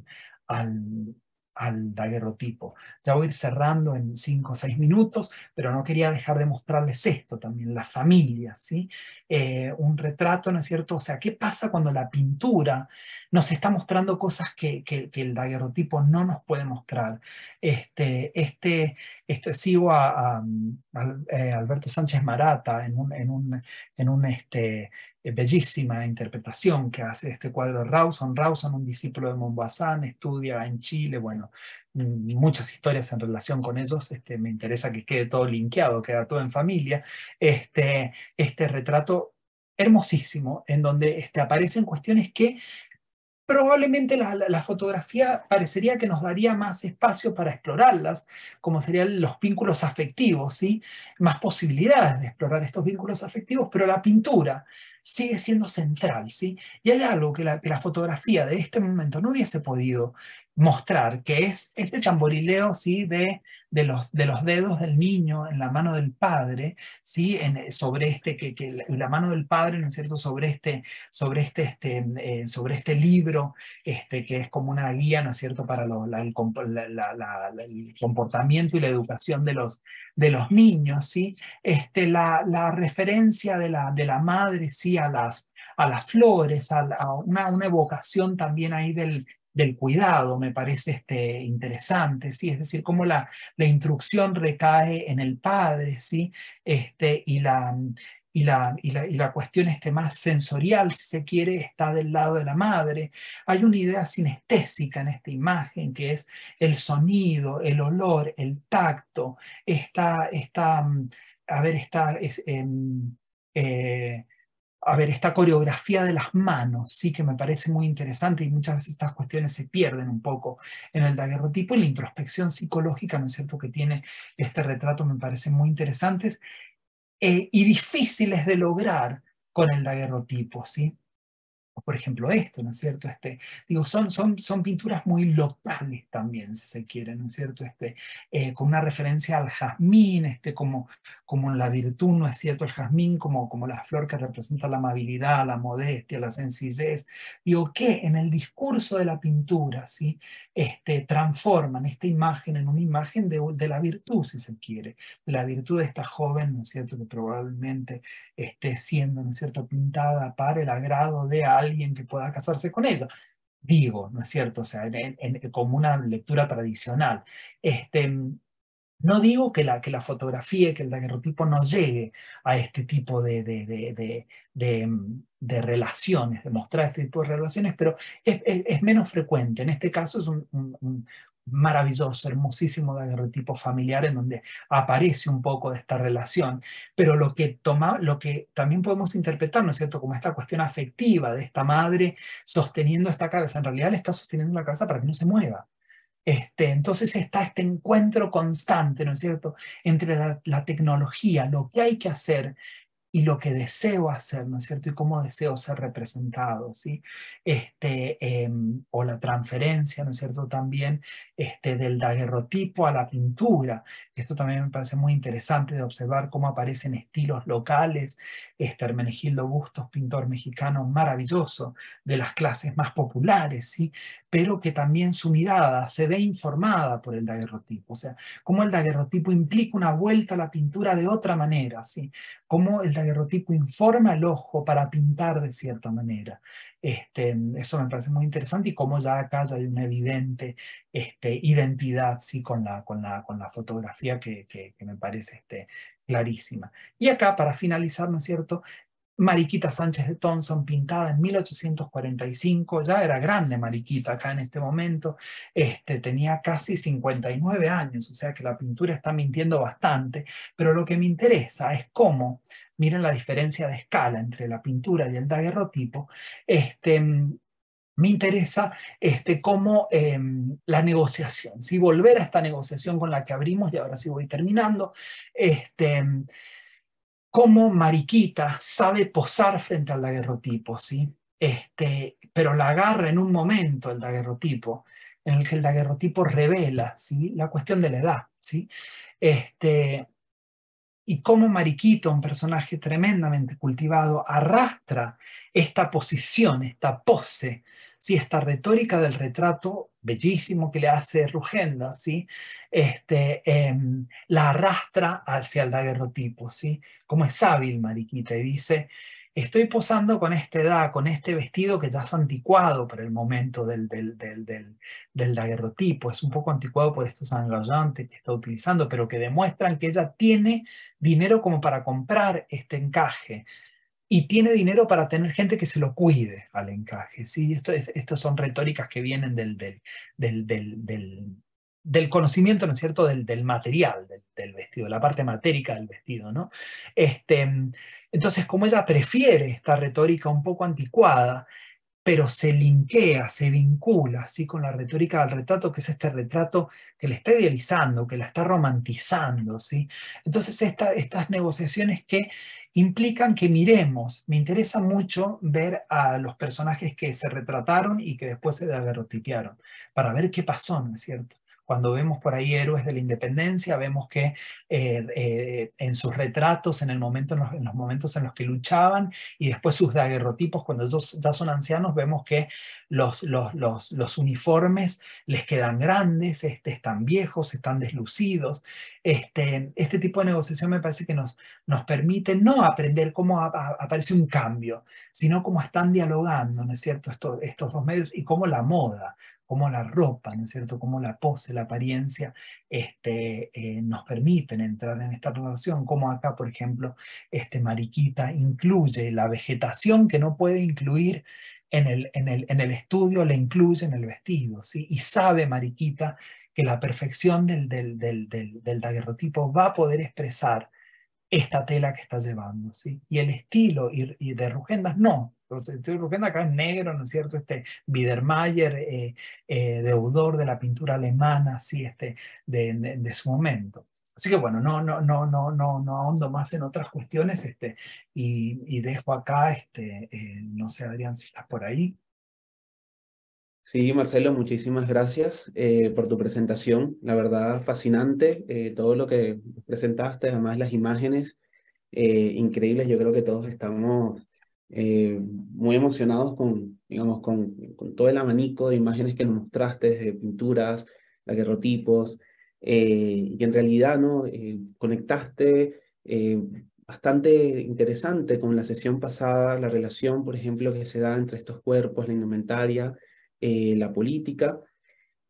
al daguerrotipo. Ya voy a ir cerrando en cinco o seis minutos, pero no quería dejar de mostrarles esto también, la familia, ¿sí? Eh, un retrato, ¿no es cierto? O sea, ¿qué pasa cuando la pintura nos está mostrando cosas que, que, el daguerrotipo no nos puede mostrar? Este, este, este, sigo a, eh, Alberto Sánchez Marata en, una en, un, en este, eh, bellísima interpretación que hace este cuadro Rawson. Rawson, un discípulo de Montboisán, estudia en Chile, bueno, mm, muchas historias en relación con ellos, este, me interesa que quede todo linkeado, queda todo en familia. Este, este retrato hermosísimo en donde este, aparecen cuestiones que probablemente la, fotografía parecería que nos daría más espacio para explorarlas, como serían los vínculos afectivos, ¿sí? más posibilidades de explorar estos vínculos afectivos, pero la pintura sigue siendo central. ¿sí? Y hay algo que la, que la fotografía de este momento no hubiese podido, mostrar, que es este tamborileo ¿sí? de, de, los, de los dedos del niño en la mano del padre, ¿sí? Eh, sobre este, que, la, mano del padre, ¿no es cierto?, sobre este, sobre este, este, eh, sobre este libro, este, que es como una guía, ¿no es cierto?, para el, comportamiento y la educación de los, de los niños, ¿sí? Este, la, referencia de la, de la madre, ¿sí?, a las, a las flores, a, una, una evocación también ahí del del cuidado, me parece este, interesante, ¿sí? es decir, cómo la, la instrucción recae en el padre, ¿sí? este, y, la, y, la, y, la, y la cuestión este, más sensorial, si se quiere, está del lado de la madre. Hay una idea sinestésica en esta imagen, que es el sonido, el olor, el tacto, está, está mm, a ver, está... Em, eh, a ver, esta coreografía de las manos, sí que me parece muy interesante y muchas veces estas cuestiones se pierden un poco en el daguerrotipo y la introspección psicológica, ¿no es cierto?, que tiene este retrato me parece muy interesantes eh, y difíciles de lograr con el daguerrotipo, ¿sí? por ejemplo esto, ¿no es cierto? Este, digo, son, son, son pinturas muy locales también, si se quiere, ¿no es cierto? Este, eh, con una referencia al jazmín, este, como, como la virtud, ¿no es cierto? El jazmín como, como la flor que representa la amabilidad, la modestia, la sencillez. Digo, que en el discurso de la pintura, ¿sí? Este, transforman esta imagen en una imagen de, de la virtud, si se quiere, la virtud de esta joven, ¿no es cierto? Que probablemente esté siendo, ¿no es cierto?, pintada para el agrado de alguien alguien que pueda casarse con ella. Digo, ¿no es cierto? O sea, como una lectura tradicional. Este, no digo que la, que la fotografía, que el daguerrotipo no llegue a este tipo de, de, relaciones, de mostrar este tipo de relaciones, pero es, menos frecuente. En este caso es un, maravilloso, hermosísimo de tipo familiar en donde aparece un poco de esta relación, pero lo que, toma, lo que también podemos interpretar, ¿no es cierto?, como esta cuestión afectiva de esta madre sosteniendo esta cabeza, en realidad le está sosteniendo la cabeza para que no se mueva. Este, entonces está este encuentro constante, ¿no es cierto?, entre la, la tecnología, lo que hay que hacer y lo que deseo hacer, ¿no es cierto? Y cómo deseo ser representado, ¿sí? Este, em, o la transferencia, ¿no es cierto? También este, del daguerrotipo a la pintura. Esto también me parece muy interesante de observar cómo aparecen estilos locales. Este Hermenegildo Bustos, pintor mexicano maravilloso, de las clases más populares, ¿sí? Pero que también su mirada se ve informada por el daguerrotipo. O sea, cómo el daguerrotipo implica una vuelta a la pintura de otra manera, ¿sí? Cómo el rotipo informa el ojo para pintar de cierta manera. Este, eso me parece muy interesante y como ya acá hay una evidente este, identidad ¿sí? con, la, con, la, con la fotografía que, me parece este, clarísima. Y acá, para finalizar, ¿no es cierto? Mariquita Sánchez de Thompson, pintada en 1845, ya era grande Mariquita acá en este momento, este, tenía casi 59 años, o sea que la pintura está mintiendo bastante, pero lo que me interesa es cómo miren la diferencia de escala entre la pintura y el daguerrotipo, este, me interesa este, cómo em, la negociación, si volver a esta negociación con la que abrimos, y ahora sí voy terminando, este, cómo Mariquita sabe posar frente al daguerrotipo, ¿sí? Este, pero la agarra en un momento el daguerrotipo, en el que el daguerrotipo revela ¿sí? la cuestión de la edad. ¿sí? Este, y cómo Mariquita, un personaje tremendamente cultivado, arrastra esta posición, esta pose, esta retórica del retrato bellísimo que le hace Rugenda, ¿sí? este, em, la arrastra hacia el daguerrotipo, ¿sí? como es hábil Mariquita, y dice, estoy posando con esta edad, con este vestido que ya es anticuado para el momento del, del, del, del, del daguerrotipo, es un poco anticuado por estos engallantes que está utilizando, pero que demuestran que ella tiene dinero como para comprar este encaje y tiene dinero para tener gente que se lo cuide al encaje. ¿sí? Esto es, estos son retóricas que vienen del, del, del, del, del conocimiento, ¿no es cierto?, del, material, del, vestido, la parte matérica del vestido, ¿no? Este, entonces, como ella prefiere esta retórica un poco anticuada, pero se linkea, se vincula así con la retórica del retrato, que es este retrato que la está idealizando, que la está romantizando. ¿sí? Entonces, estas negociaciones que implican que miremos, me interesa mucho ver a los personajes que se retrataron y que después se agarrotipiaron para ver qué pasó, ¿no es cierto? Cuando vemos por ahí héroes de la independencia, vemos que eh, eh, en sus retratos, en, el momento, en los, momentos en los que luchaban y después sus daguerrotipos, cuando ellos ya son ancianos, vemos que los, uniformes les quedan grandes, este, están viejos, están deslucidos. Este, este, tipo de negociación me parece que nos, permite no aprender cómo aparece un cambio, sino cómo están dialogando, ¿no es cierto?, estos dos medios y cómo la moda cómo la ropa, ¿no es cierto?, cómo la pose, la apariencia este, eh, nos permiten entrar en esta relación, como acá, por ejemplo, este mariquita incluye la vegetación que no puede incluir en el, en el, en el estudio, la incluye en el vestido, ¿sí? Y sabe mariquita que la perfección del, del, del, del daguerrotipo va a poder expresar esta tela que está llevando, ¿sí? Y el estilo de Rugendas no, entonces, estoy buscando acá en negro, ¿no es cierto? Este Biedermeier, eh, eh, deudor de la pintura alemana, así, este, de, su momento. Así que bueno, no, no, no, no, no, no ahondo más en otras cuestiones este, y, dejo acá, este, eh, no sé, Adrián, si estás por ahí. Sí, Marcelo, muchísimas gracias por tu presentación. La verdad, fascinante todo lo que presentaste, además las imágenes increíbles. Yo creo que todos estamos eh, muy emocionados con, digamos, con, todo el abanico de imágenes que nos mostraste, de pinturas, daguerrotipos, eh, y en realidad ¿no? Eh, conectaste eh, bastante interesante con la sesión pasada, la relación, por ejemplo, que se da entre estos cuerpos, la indumentaria, la política.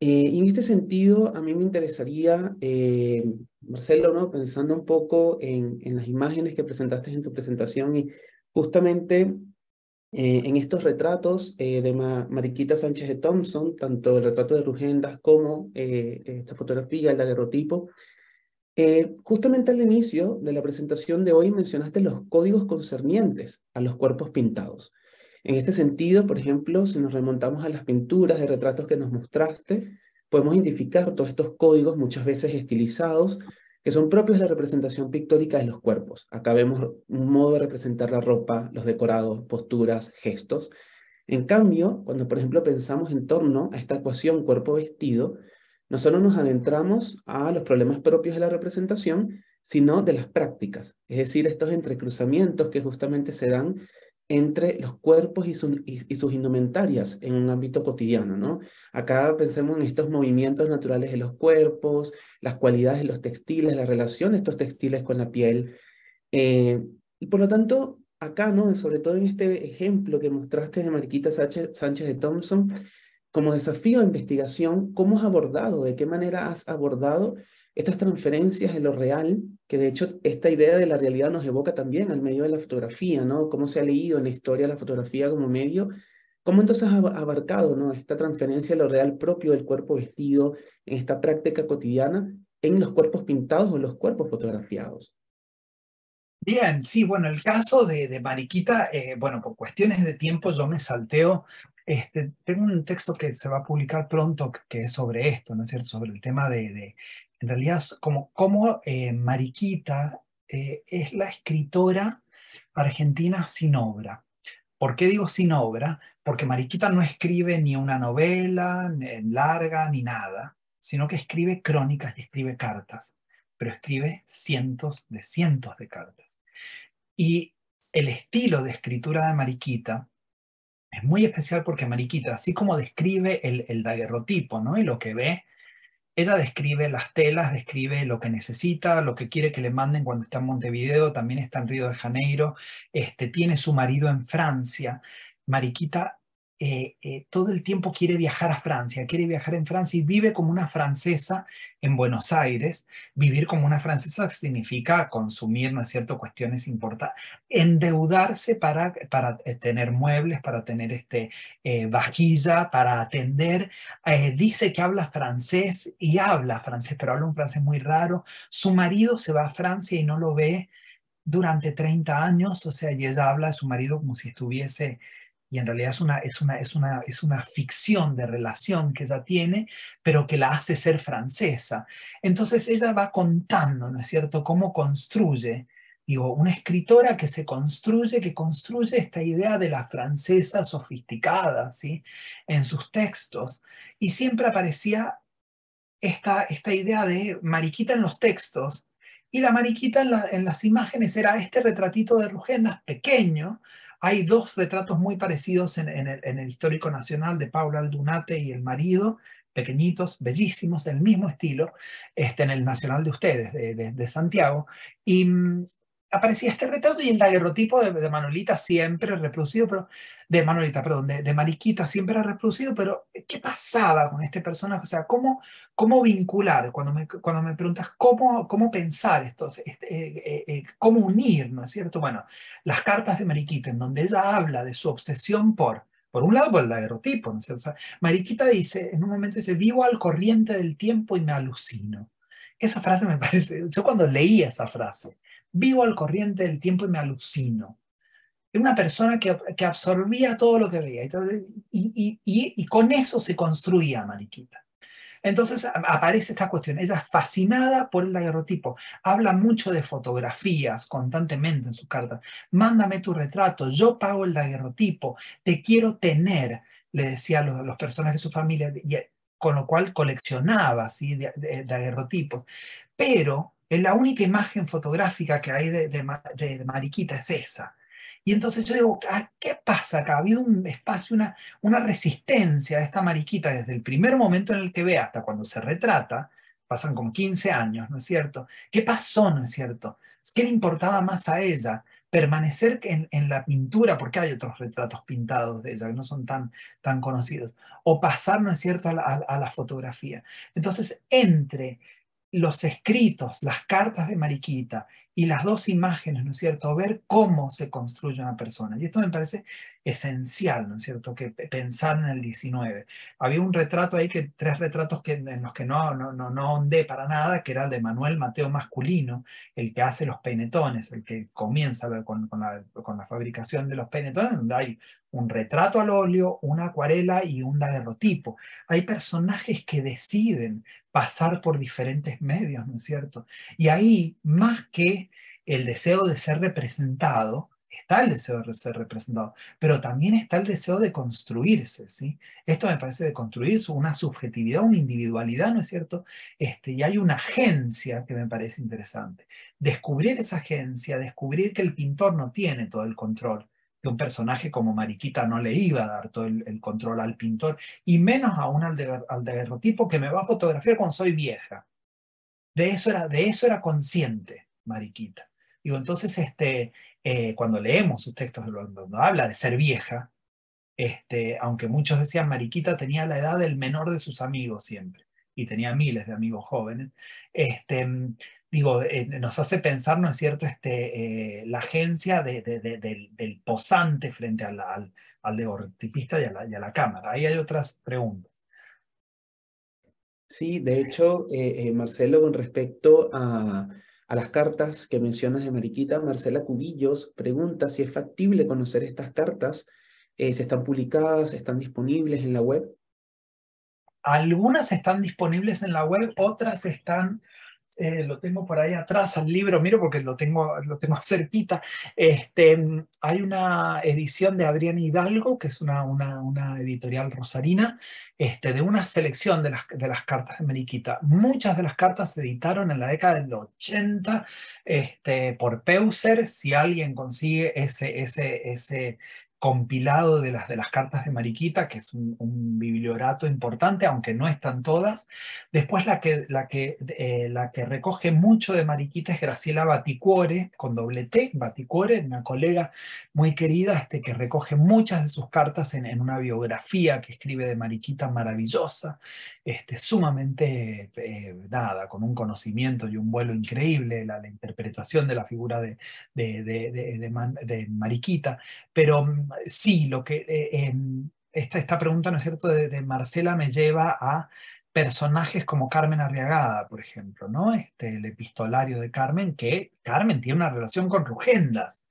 y en este sentido, a mí me interesaría, Marcelo, ¿no? pensando un poco en, en las imágenes que presentaste en tu presentación y Justamente eh, en estos retratos eh, de Mariquita Sánchez de Thompson, tanto el retrato de Rugendas como eh, esta fotografía, el daguerrotipo, justamente al inicio de la presentación de hoy mencionaste los códigos concernientes a los cuerpos pintados. En este sentido, por ejemplo, si nos remontamos a las pinturas de retratos que nos mostraste, podemos identificar todos estos códigos muchas veces estilizados que son propios de la representación pictórica de los cuerpos. Acá vemos un modo de representar la ropa, los decorados, posturas, gestos. En cambio, cuando por ejemplo pensamos en torno a esta ecuación cuerpo-vestido, no solo nos adentramos a los problemas propios de la representación, sino de las prácticas, es decir, estos entrecruzamientos que justamente se dan entre los cuerpos y, y, sus indumentarias en un ámbito cotidiano, ¿no? Acá pensemos en estos movimientos naturales de los cuerpos, las cualidades de los textiles, la relación de estos textiles con la piel. Eh, y por lo tanto, acá, ¿no? Sobre todo en este ejemplo que mostraste de Marquita Sánchez, de Thompson, como desafío de investigación, ¿cómo has abordado, de qué manera has abordado estas transferencias de lo real que de hecho esta idea de la realidad nos evoca también al medio de la fotografía, ¿no? Cómo se ha leído en la historia la fotografía como medio, cómo entonces ha abarcado, ¿no? Esta transferencia de lo real propio del cuerpo vestido en esta práctica cotidiana en los cuerpos pintados o los cuerpos fotografiados. Bien, sí, bueno, el caso de, Mariquita, eh, bueno, por cuestiones de tiempo yo me salteo. Este, tengo un texto que se va a publicar pronto que es sobre esto, ¿no es cierto? Sobre el tema de en realidad, como, como eh, Mariquita eh, es la escritora argentina sin obra. ¿Por qué digo sin obra? Porque Mariquita no escribe ni una novela larga ni nada, sino que escribe crónicas y escribe cartas, pero escribe cientos de cientos de cartas. Y el estilo de escritura de Mariquita es muy especial porque Mariquita, así como describe el, daguerrotipo ¿no? y lo que ve, ella describe las telas, describe lo que necesita, lo que quiere que le manden cuando está en Montevideo, también está en Río de Janeiro, este, tiene su marido en Francia. Mariquita eh, eh, todo el tiempo quiere viajar a Francia, quiere viajar en Francia y vive como una francesa en Buenos Aires. Vivir como una francesa significa consumir, ¿no es cierto?, cuestiones importantes, endeudarse para, para eh, tener muebles, para tener este, vajilla, para atender. dice que habla francés y habla francés, pero habla un francés muy raro. Su marido se va a Francia y no lo ve durante 30 años, o sea, y ella habla de su marido como si estuviese y en realidad es una, es, una, ficción de relación que ella tiene, pero que la hace ser francesa. Entonces ella va contando, ¿no es cierto?, cómo construye, digo, una escritora que se construye, que construye esta idea de la francesa sofisticada, ¿sí?, en sus textos. Y siempre aparecía esta, idea de mariquita en los textos, y la mariquita en las imágenes era este retratito de Rugendas pequeño, hay dos retratos muy parecidos en, el, histórico nacional de Paula Aldunate y el marido, pequeñitos, bellísimos, del mismo estilo, este, en el nacional de ustedes, de, de Santiago. Y mm, aparecía este retrato y el daguerrotipo de, de Manolita siempre reproducido, pero de Manolita, perdón, de, de, Mariquita siempre reproducido, pero ¿qué pasaba con este personaje? O sea, ¿cómo, cómo vincular? Cuando me, cuando me preguntas cómo, cómo pensar esto, este, eh, eh, eh, cómo unir, ¿no es cierto? Bueno, las cartas de Mariquita, en donde ella habla de su obsesión por, por un lado, por el daguerrotipo, ¿no es cierto? O sea, Mariquita dice, en un momento dice, vivo al corriente del tiempo y me alucino. Esa frase me parece, yo cuando leí esa frase, vivo al corriente del tiempo y me alucino. Era una persona que, absorbía todo lo que veía y, con eso se construía Mariquita. Entonces aparece esta cuestión. Ella es fascinada por el daguerrotipo. Habla mucho de fotografías constantemente en sus cartas. Mándame tu retrato, yo pago el daguerrotipo, te quiero tener, le decía a los, personajes de su familia, con lo cual coleccionaba ¿sí? daguerrotipos. Pero es la única imagen fotográfica que hay de, Mariquita, es esa. Y entonces yo digo, ah, ¿qué pasa acá? Ha habido un espacio, una, una resistencia a esta mariquita desde el primer momento en el que ve hasta cuando se retrata, pasan como 15 años, ¿no es cierto? ¿Qué pasó, no es cierto? ¿Qué le importaba más a ella? Permanecer en, la pintura, porque hay otros retratos pintados de ella que no son tan, tan conocidos, o pasar, ¿no es cierto?, a la fotografía. Entonces, entre los escritos, las cartas de Mariquita y las dos imágenes, ¿no es cierto? Ver cómo se construye una persona. Y esto me parece esencial, ¿no es cierto? Que pensar en el 19. Había un retrato ahí, que, tres retratos que, en los que no, no, no, no para nada, que era el de Manuel Mateo Masculino, el que hace los peinetones, el que comienza con, con, la, con la fabricación de los peinetones, donde hay un retrato al óleo, una acuarela y un daguerrotipo. Hay personajes que deciden pasar por diferentes medios, ¿no es cierto? Y ahí, más que el deseo de ser representado, está el deseo de ser representado, pero también está el deseo de construirse, ¿sí? Esto me parece de construir una subjetividad, una individualidad, ¿no es cierto? Este, y hay una agencia que me parece interesante. Descubrir esa agencia, descubrir que el pintor no tiene todo el control, un personaje como Mariquita no le iba a dar todo el, control al pintor, y menos aún al, de, al daguerrotipo que me va a fotografiar cuando soy vieja. De eso era, de eso era consciente Mariquita. Digo, entonces, este, eh, cuando leemos sus textos cuando habla de ser vieja, este, aunque muchos decían Mariquita tenía la edad del menor de sus amigos siempre y tenía miles de amigos jóvenes, este, mm, digo, eh, nos hace pensar, ¿no es cierto?, este, eh, la agencia del, posante frente al, al, y a, la, cámara. Ahí hay otras preguntas. Sí, de hecho, eh, Marcelo, con respecto a, las cartas que mencionas de Mariquita, Marcela Cubillos pregunta si es factible conocer estas cartas, si están publicadas, están disponibles en la web. Algunas están disponibles en la web, otras están, eh, lo tengo por ahí atrás al libro, miro porque lo tengo, lo tengo cerquita. Este, hay una edición de Adrián Hidalgo, que es una, una, editorial rosarina, este, de una selección de las, de las, cartas de Mariquita. Muchas de las cartas se editaron en la década del 80 este, por Peuser. Si alguien consigue ese, ese, ese, compilado de las, de las cartas de Mariquita, que es un, bibliorato importante, aunque no están todas. Después la que, la que, eh, la que recoge mucho de Mariquita es Graciela Baticuore, con doble T, Baticuore, una colega muy querida este, que recoge muchas de sus cartas en, una biografía que escribe de Mariquita maravillosa, este, sumamente eh, nada, con un conocimiento y un vuelo increíble, la, interpretación de la figura de, de, de Mariquita, pero sí, lo que eh, esta, pregunta, ¿no es cierto?, de, Marcela me lleva a personajes como Carmen Arriagada, por ejemplo, ¿no? Este, el epistolario de Carmen, que Carmen tiene una relación con Rugendas,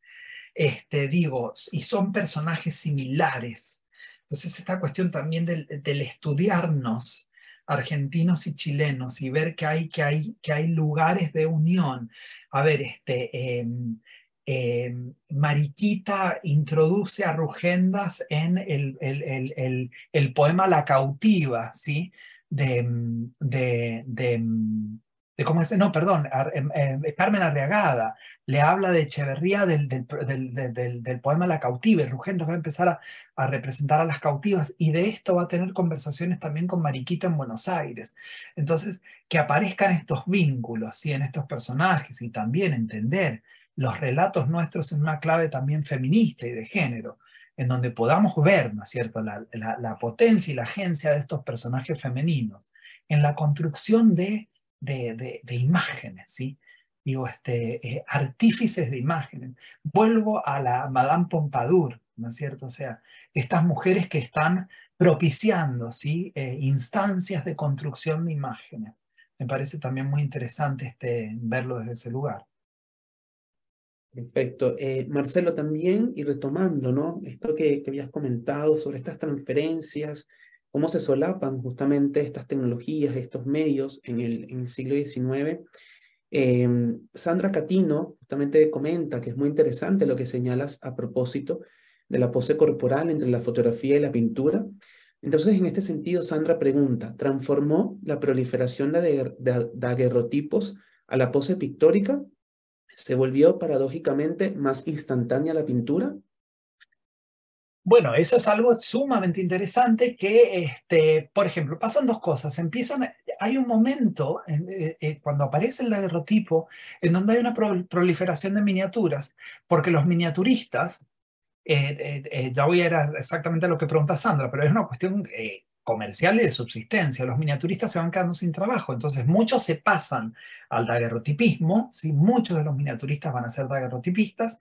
este, digo, y son personajes similares. Entonces, esta cuestión también del, estudiarnos, argentinos y chilenos y ver que hay, que hay, que hay lugares de unión. A ver, este, em, eh, Mariquita introduce a Rugendas en el, poema La cautiva, ¿sí? De, de, ¿cómo es? No, perdón, em, em, Carmen Arriagada le habla de Echeverría del, poema La cautiva y Rugendas va a empezar a, a, representar a las cautivas y de esto va a tener conversaciones también con Mariquita en Buenos Aires. Entonces, que aparezcan estos vínculos, ¿sí? En estos personajes y también entender los relatos nuestros en una clave también feminista y de género, en donde podamos ver, ¿no es cierto?, la, potencia y la agencia de estos personajes femeninos en la construcción de, de, imágenes, ¿sí? Digo, este, eh, artífices de imágenes. Vuelvo a la Madame Pompadour, ¿no es cierto? O sea, estas mujeres que están propiciando, ¿sí? Eh, instancias de construcción de imágenes. Me parece también muy interesante este, verlo desde ese lugar. Perfecto. Eh, Marcelo, también, y retomando, ¿no? Esto que, que, habías comentado sobre estas transferencias, cómo se solapan justamente estas tecnologías, estos medios en el, en el siglo XIX. Em, Sandra Catino justamente comenta que es muy interesante lo que señalas a propósito de la pose corporal entre la fotografía y la pintura. Entonces, en este sentido, Sandra pregunta, ¿transformó la proliferación de, de daguerrotipos a la pose pictórica ¿Se volvió paradójicamente más instantánea la pintura? Bueno, eso es algo sumamente interesante que, este, por ejemplo, pasan dos cosas. Empiezan, hay un momento eh, eh, cuando aparece el daguerrotipo en donde hay una proliferación de miniaturas, porque los miniaturistas, eh, ya voy a ir exactamente a lo que pregunta Sandra, pero es una cuestión comerciales de subsistencia. Los miniaturistas se van quedando sin trabajo, entonces muchos se pasan al daguerrotipismo, muchos de los miniaturistas van a ser daguerrotipistas,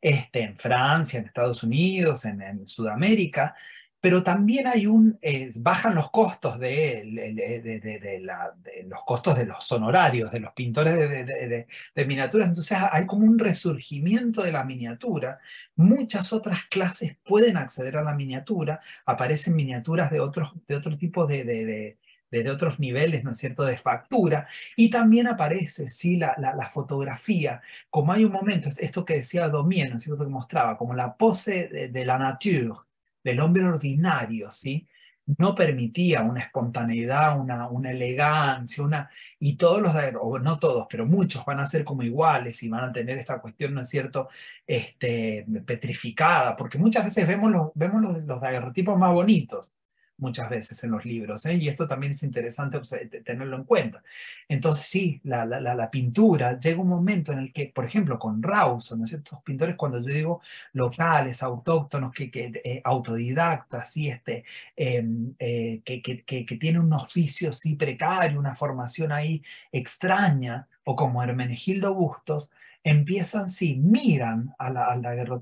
este, en Francia, en Estados Unidos, en Sudamérica, pero también hay un, eh, bajan los costos de, de, los costos de los honorarios, de los pintores de, miniaturas, entonces hay como un resurgimiento de la miniatura, muchas otras clases pueden acceder a la miniatura, aparecen miniaturas de, otros, de otro tipo de, otros niveles, ¿no es cierto?, de factura. Y también aparece, sí, la, la, fotografía, como hay un momento, esto que decía Domien, ¿no es cierto?, que mostraba, como la pose de la nature, del hombre ordinario, ¿sí? No permitía una espontaneidad, una, una elegancia, una, y todos los, o no todos, pero muchos van a ser como iguales y van a tener esta cuestión, ¿no es cierto?, este, petrificada, porque muchas veces vemos los, vemos los, los daguerrotipos más bonitos, muchas veces en los libros, ¿eh? y esto también es interesante tenerlo en cuenta. Entonces, sí, la, pintura llega un momento en el que, por ejemplo, con Rawson, ¿no es cierto? pintores, cuando yo digo locales, autóctonos, que, que eh, autodidactas, y este, em, eh, que, que, tiene un oficio sí precario, una formación ahí extraña, o como Hermenegildo Bustos, empiezan, sí, miran al la,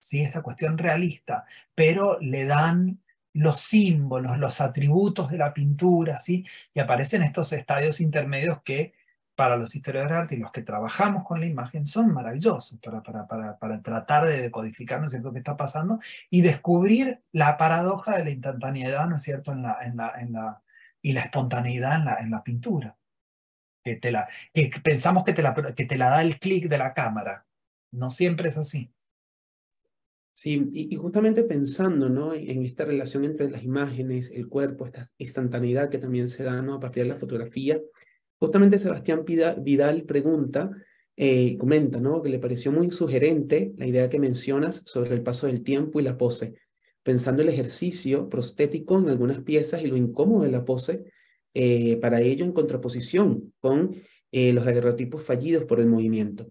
¿sí? esta cuestión realista, pero le dan los símbolos, los atributos de la pintura, ¿sí? y aparecen estos estadios intermedios que para los historiadores de arte y los que trabajamos con la imagen son maravillosos para, para, para, tratar de decodificar ¿no es qué está pasando y descubrir la paradoja de la instantaneidad ¿no es cierto? En la, en la, en la, y la espontaneidad en la, en la pintura. Que, te la, que pensamos que te la, que te la da el clic de la cámara. No siempre es así. Sí, y, justamente pensando ¿no? en esta relación entre las imágenes, el cuerpo, esta instantaneidad que también se da a partir de la fotografía, justamente Sebastián Vidal pregunta, y eh, comenta, que le pareció muy sugerente la idea que mencionas sobre el paso del tiempo y la pose, pensando el ejercicio prostético en algunas piezas y lo incómodo de la pose, eh, para ello en contraposición con eh, los daguerrotipos fallidos por el movimiento.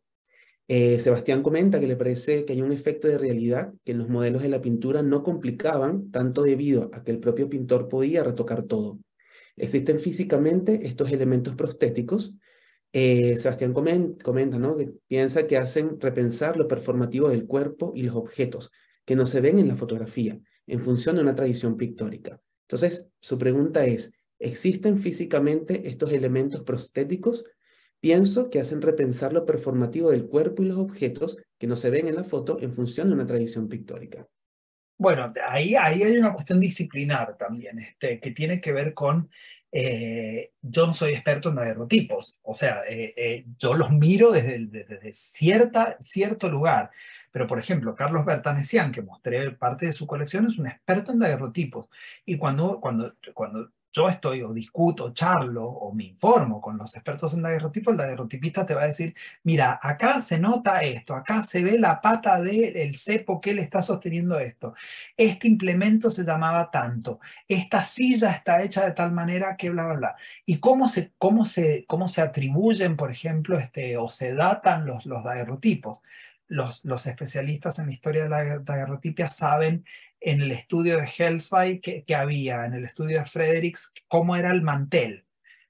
Eh, Sebastián comenta que le parece que hay un efecto de realidad que en los modelos de la pintura no complicaban tanto debido a que el propio pintor podía retocar todo. Existen físicamente estos elementos prostéticos. Eh, Sebastián comenta, que piensa que hacen repensar lo performativo del cuerpo y los objetos que no se ven en la fotografía en función de una tradición pictórica. Entonces, su pregunta es, ¿existen físicamente estos elementos prostéticos Pienso que hacen repensar lo performativo del cuerpo y los objetos que no se ven en la foto en función de una tradición pictórica. Bueno, ahí, ahí hay una cuestión disciplinar también, este, que tiene que ver con, eh, yo no soy experto en daguerrotipos, o sea, eh, eh, yo los miro desde, desde cierta, cierto lugar, pero por ejemplo, Carlos Bertanesian, que mostré parte de su colección, es un experto en daguerrotipos, y cuando, cuando, cuando yo estoy o discuto, charlo o me informo con los expertos en daguerrotipo, el daguerrotipista te va a decir, mira, acá se nota esto, acá se ve la pata del el cepo que le está sosteniendo esto, este implemento se llamaba tanto, esta silla está hecha de tal manera que bla, bla, bla. ¿Y cómo se, cómo se, cómo se atribuyen, por ejemplo, este, o se datan los, los daguerrotipos? los, especialistas en la historia de la daguerrotipia saben en el estudio de Hellsby que, había, en el estudio de Fredericks, cómo era el mantel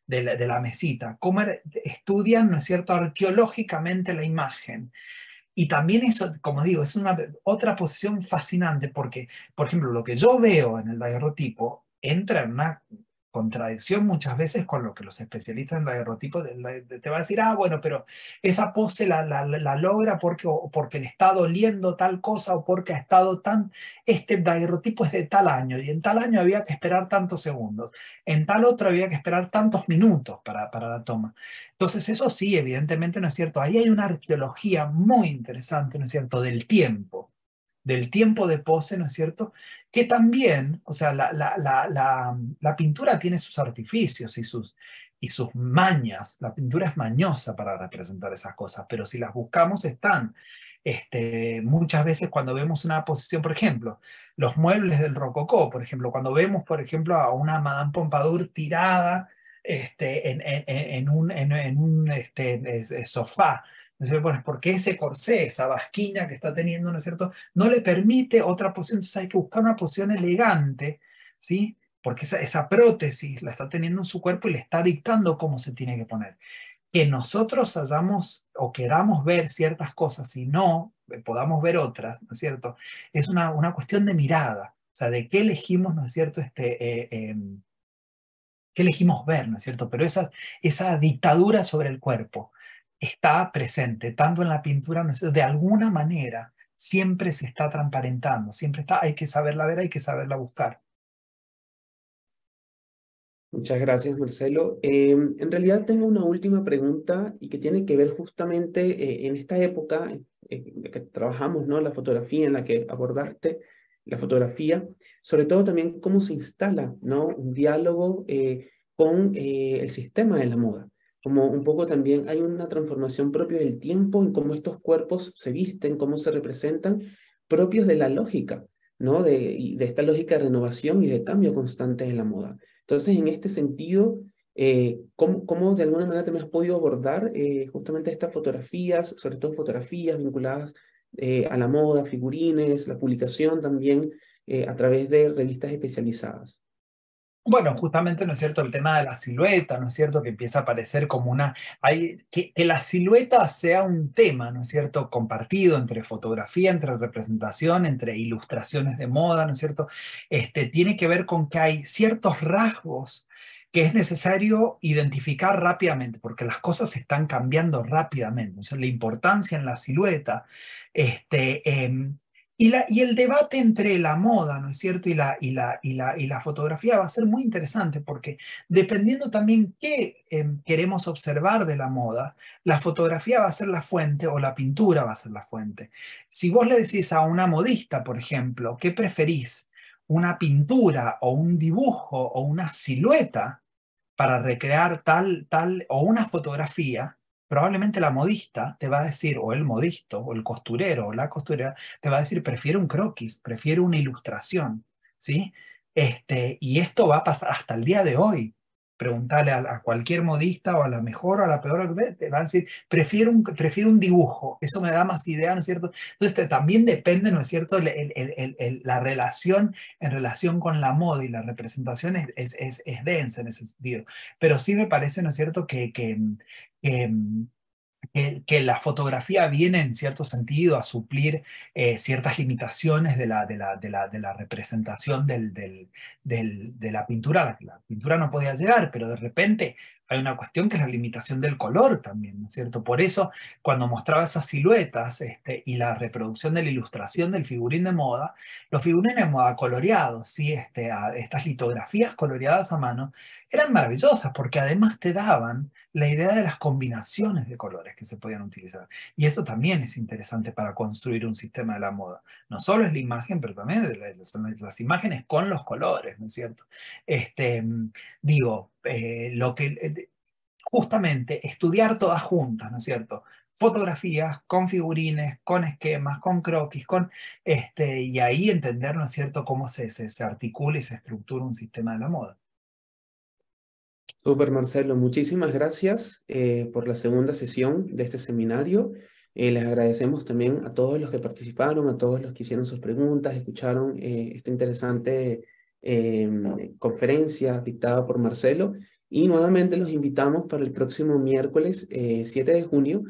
de la, mesita, cómo estudian, ¿no es cierto?, arqueológicamente la imagen. Y también eso, como digo, es una, otra posición fascinante porque, por ejemplo, lo que yo veo en el daguerrotipo entra en una contradicción muchas veces con lo que los especialistas en daguerrotipo te va a decir, ah, bueno, pero esa pose la, logra porque, porque le está doliendo tal cosa o porque ha estado tan, este daguerrotipo es de tal año y en tal año había que esperar tantos segundos, en tal otro había que esperar tantos minutos para, para la toma. Entonces eso sí, evidentemente no es cierto, ahí hay una arqueología muy interesante, ¿no es cierto?, del tiempo del tiempo de pose, ¿no es cierto? Que también, o sea, la, pintura tiene sus artificios y sus, y sus mañas. La pintura es mañosa para representar esas cosas, pero si las buscamos están. Este, muchas veces cuando vemos una posición, por ejemplo, los muebles del rococó, por ejemplo, cuando vemos, por ejemplo, a una Madame Pompadour tirada este, en, en, en, un, en, un este, sofá porque ese corsé, esa vasquina que está teniendo, ¿no es cierto?, no le permite otra posición, entonces hay que buscar una posición elegante, ¿sí? Porque esa, prótesis la está teniendo en su cuerpo y le está dictando cómo se tiene que poner que nosotros hayamos o queramos ver ciertas cosas y no eh, podamos ver otras, ¿no es cierto? Es una, cuestión de mirada, o sea, de qué elegimos, ¿no es cierto? Este, eh, em, qué elegimos ver, ¿no es cierto? Pero esa, esa dictadura sobre el cuerpo, está presente, tanto en la pintura, de alguna manera siempre se está transparentando, siempre está, hay que saberla ver, hay que saberla buscar. Muchas gracias, Marcelo. Eh, en realidad tengo una última pregunta y que tiene que ver justamente eh, en esta época eh, en que trabajamos, ¿no? La fotografía en la que abordaste, la fotografía, sobre todo también cómo se instala, ¿no? Un diálogo con el sistema de la moda como un poco también hay una transformación propia del tiempo en cómo estos cuerpos se visten, cómo se representan, propios de la lógica, ¿no? De, de esta lógica de renovación y de cambio constante en la moda. Entonces, en este sentido, eh, ¿cómo, de alguna manera también has podido abordar eh, justamente estas fotografías, sobre todo fotografías vinculadas eh, a la moda, figurines, la publicación también a través de revistas especializadas? Bueno, justamente, ¿no es cierto?, el tema de la silueta, ¿no es cierto?, que empieza a aparecer como una... que, la silueta sea un tema, ¿no es cierto?, compartido entre fotografía, entre representación, entre ilustraciones de moda, ¿no es cierto?, este, tiene que ver con que hay ciertos rasgos que es necesario identificar rápidamente, porque las cosas están cambiando rápidamente. la importancia en la silueta este, em, y, el debate entre la moda, ¿no es cierto?, y la, fotografía va a ser muy interesante porque dependiendo también qué em, queremos observar de la moda, la fotografía va a ser la fuente o la pintura va a ser la fuente. Si vos le decís a una modista, por ejemplo, ¿qué preferís? ¿Una pintura o un dibujo o una silueta para recrear tal, tal o una fotografía? probablemente la modista te va a decir, o el modisto, o el costurero, o la costurera, te va a decir, prefiero un croquis, prefiero una ilustración, ¿sí? Este, y esto va a pasar hasta el día de hoy preguntarle a, cualquier modista o a la mejor o a la peor, te van a decir, prefiero un, prefiero un dibujo, eso me da más idea, ¿no es cierto? Entonces también depende, ¿no es cierto?, la relación en relación con la moda y la representación es, densa en ese sentido. Pero sí me parece, ¿no es cierto?, que, que, que que, la fotografía viene en cierto sentido a suplir eh, ciertas limitaciones de la, de de la, de la representación de la pintura. La, pintura no podía llegar, pero de repente hay una cuestión que es la limitación del color también, ¿no es cierto? Por eso, cuando mostraba esas siluetas este, y la reproducción de la ilustración del figurín de moda, los figurines de moda coloreados, ¿sí? Este, estas litografías coloreadas a mano, eran maravillosas porque además te daban la idea de las combinaciones de colores que se podían utilizar. Y eso también es interesante para construir un sistema de la moda. No solo es la imagen, pero también las, imágenes con los colores, ¿no es cierto? Este, digo, eh, lo que eh, justamente estudiar todas juntas, ¿no es cierto? fotografías, con figurines, con esquemas, con croquis, con este, y ahí entender, ¿no es cierto?, cómo se, se articula y se estructura un sistema de la moda. Super Marcelo, muchísimas gracias eh, por la segunda sesión de este seminario. Eh, les agradecemos también a todos los que participaron, a todos los que hicieron sus preguntas, escucharon eh, esta interesante em, conferencia dictada por Marcelo. Y nuevamente los invitamos para el próximo miércoles 7 de junio,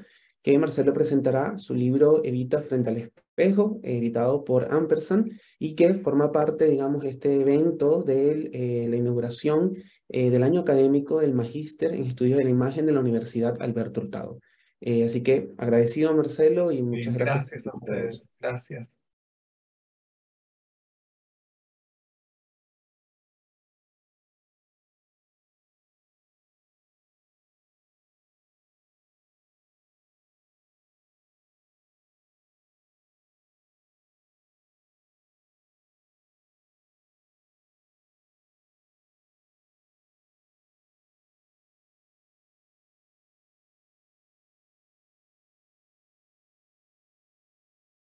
que Marcelo presentará su libro Evita frente al espacio eh, editado por Ampersand, y que forma parte, digamos, este evento de eh, la inauguración eh, del año académico del Magíster en Estudios de la Imagen de la Universidad Alberto Hurtado. así que agradecido, Marcelo, y muchas gracias. Gracias a ustedes. Gracias.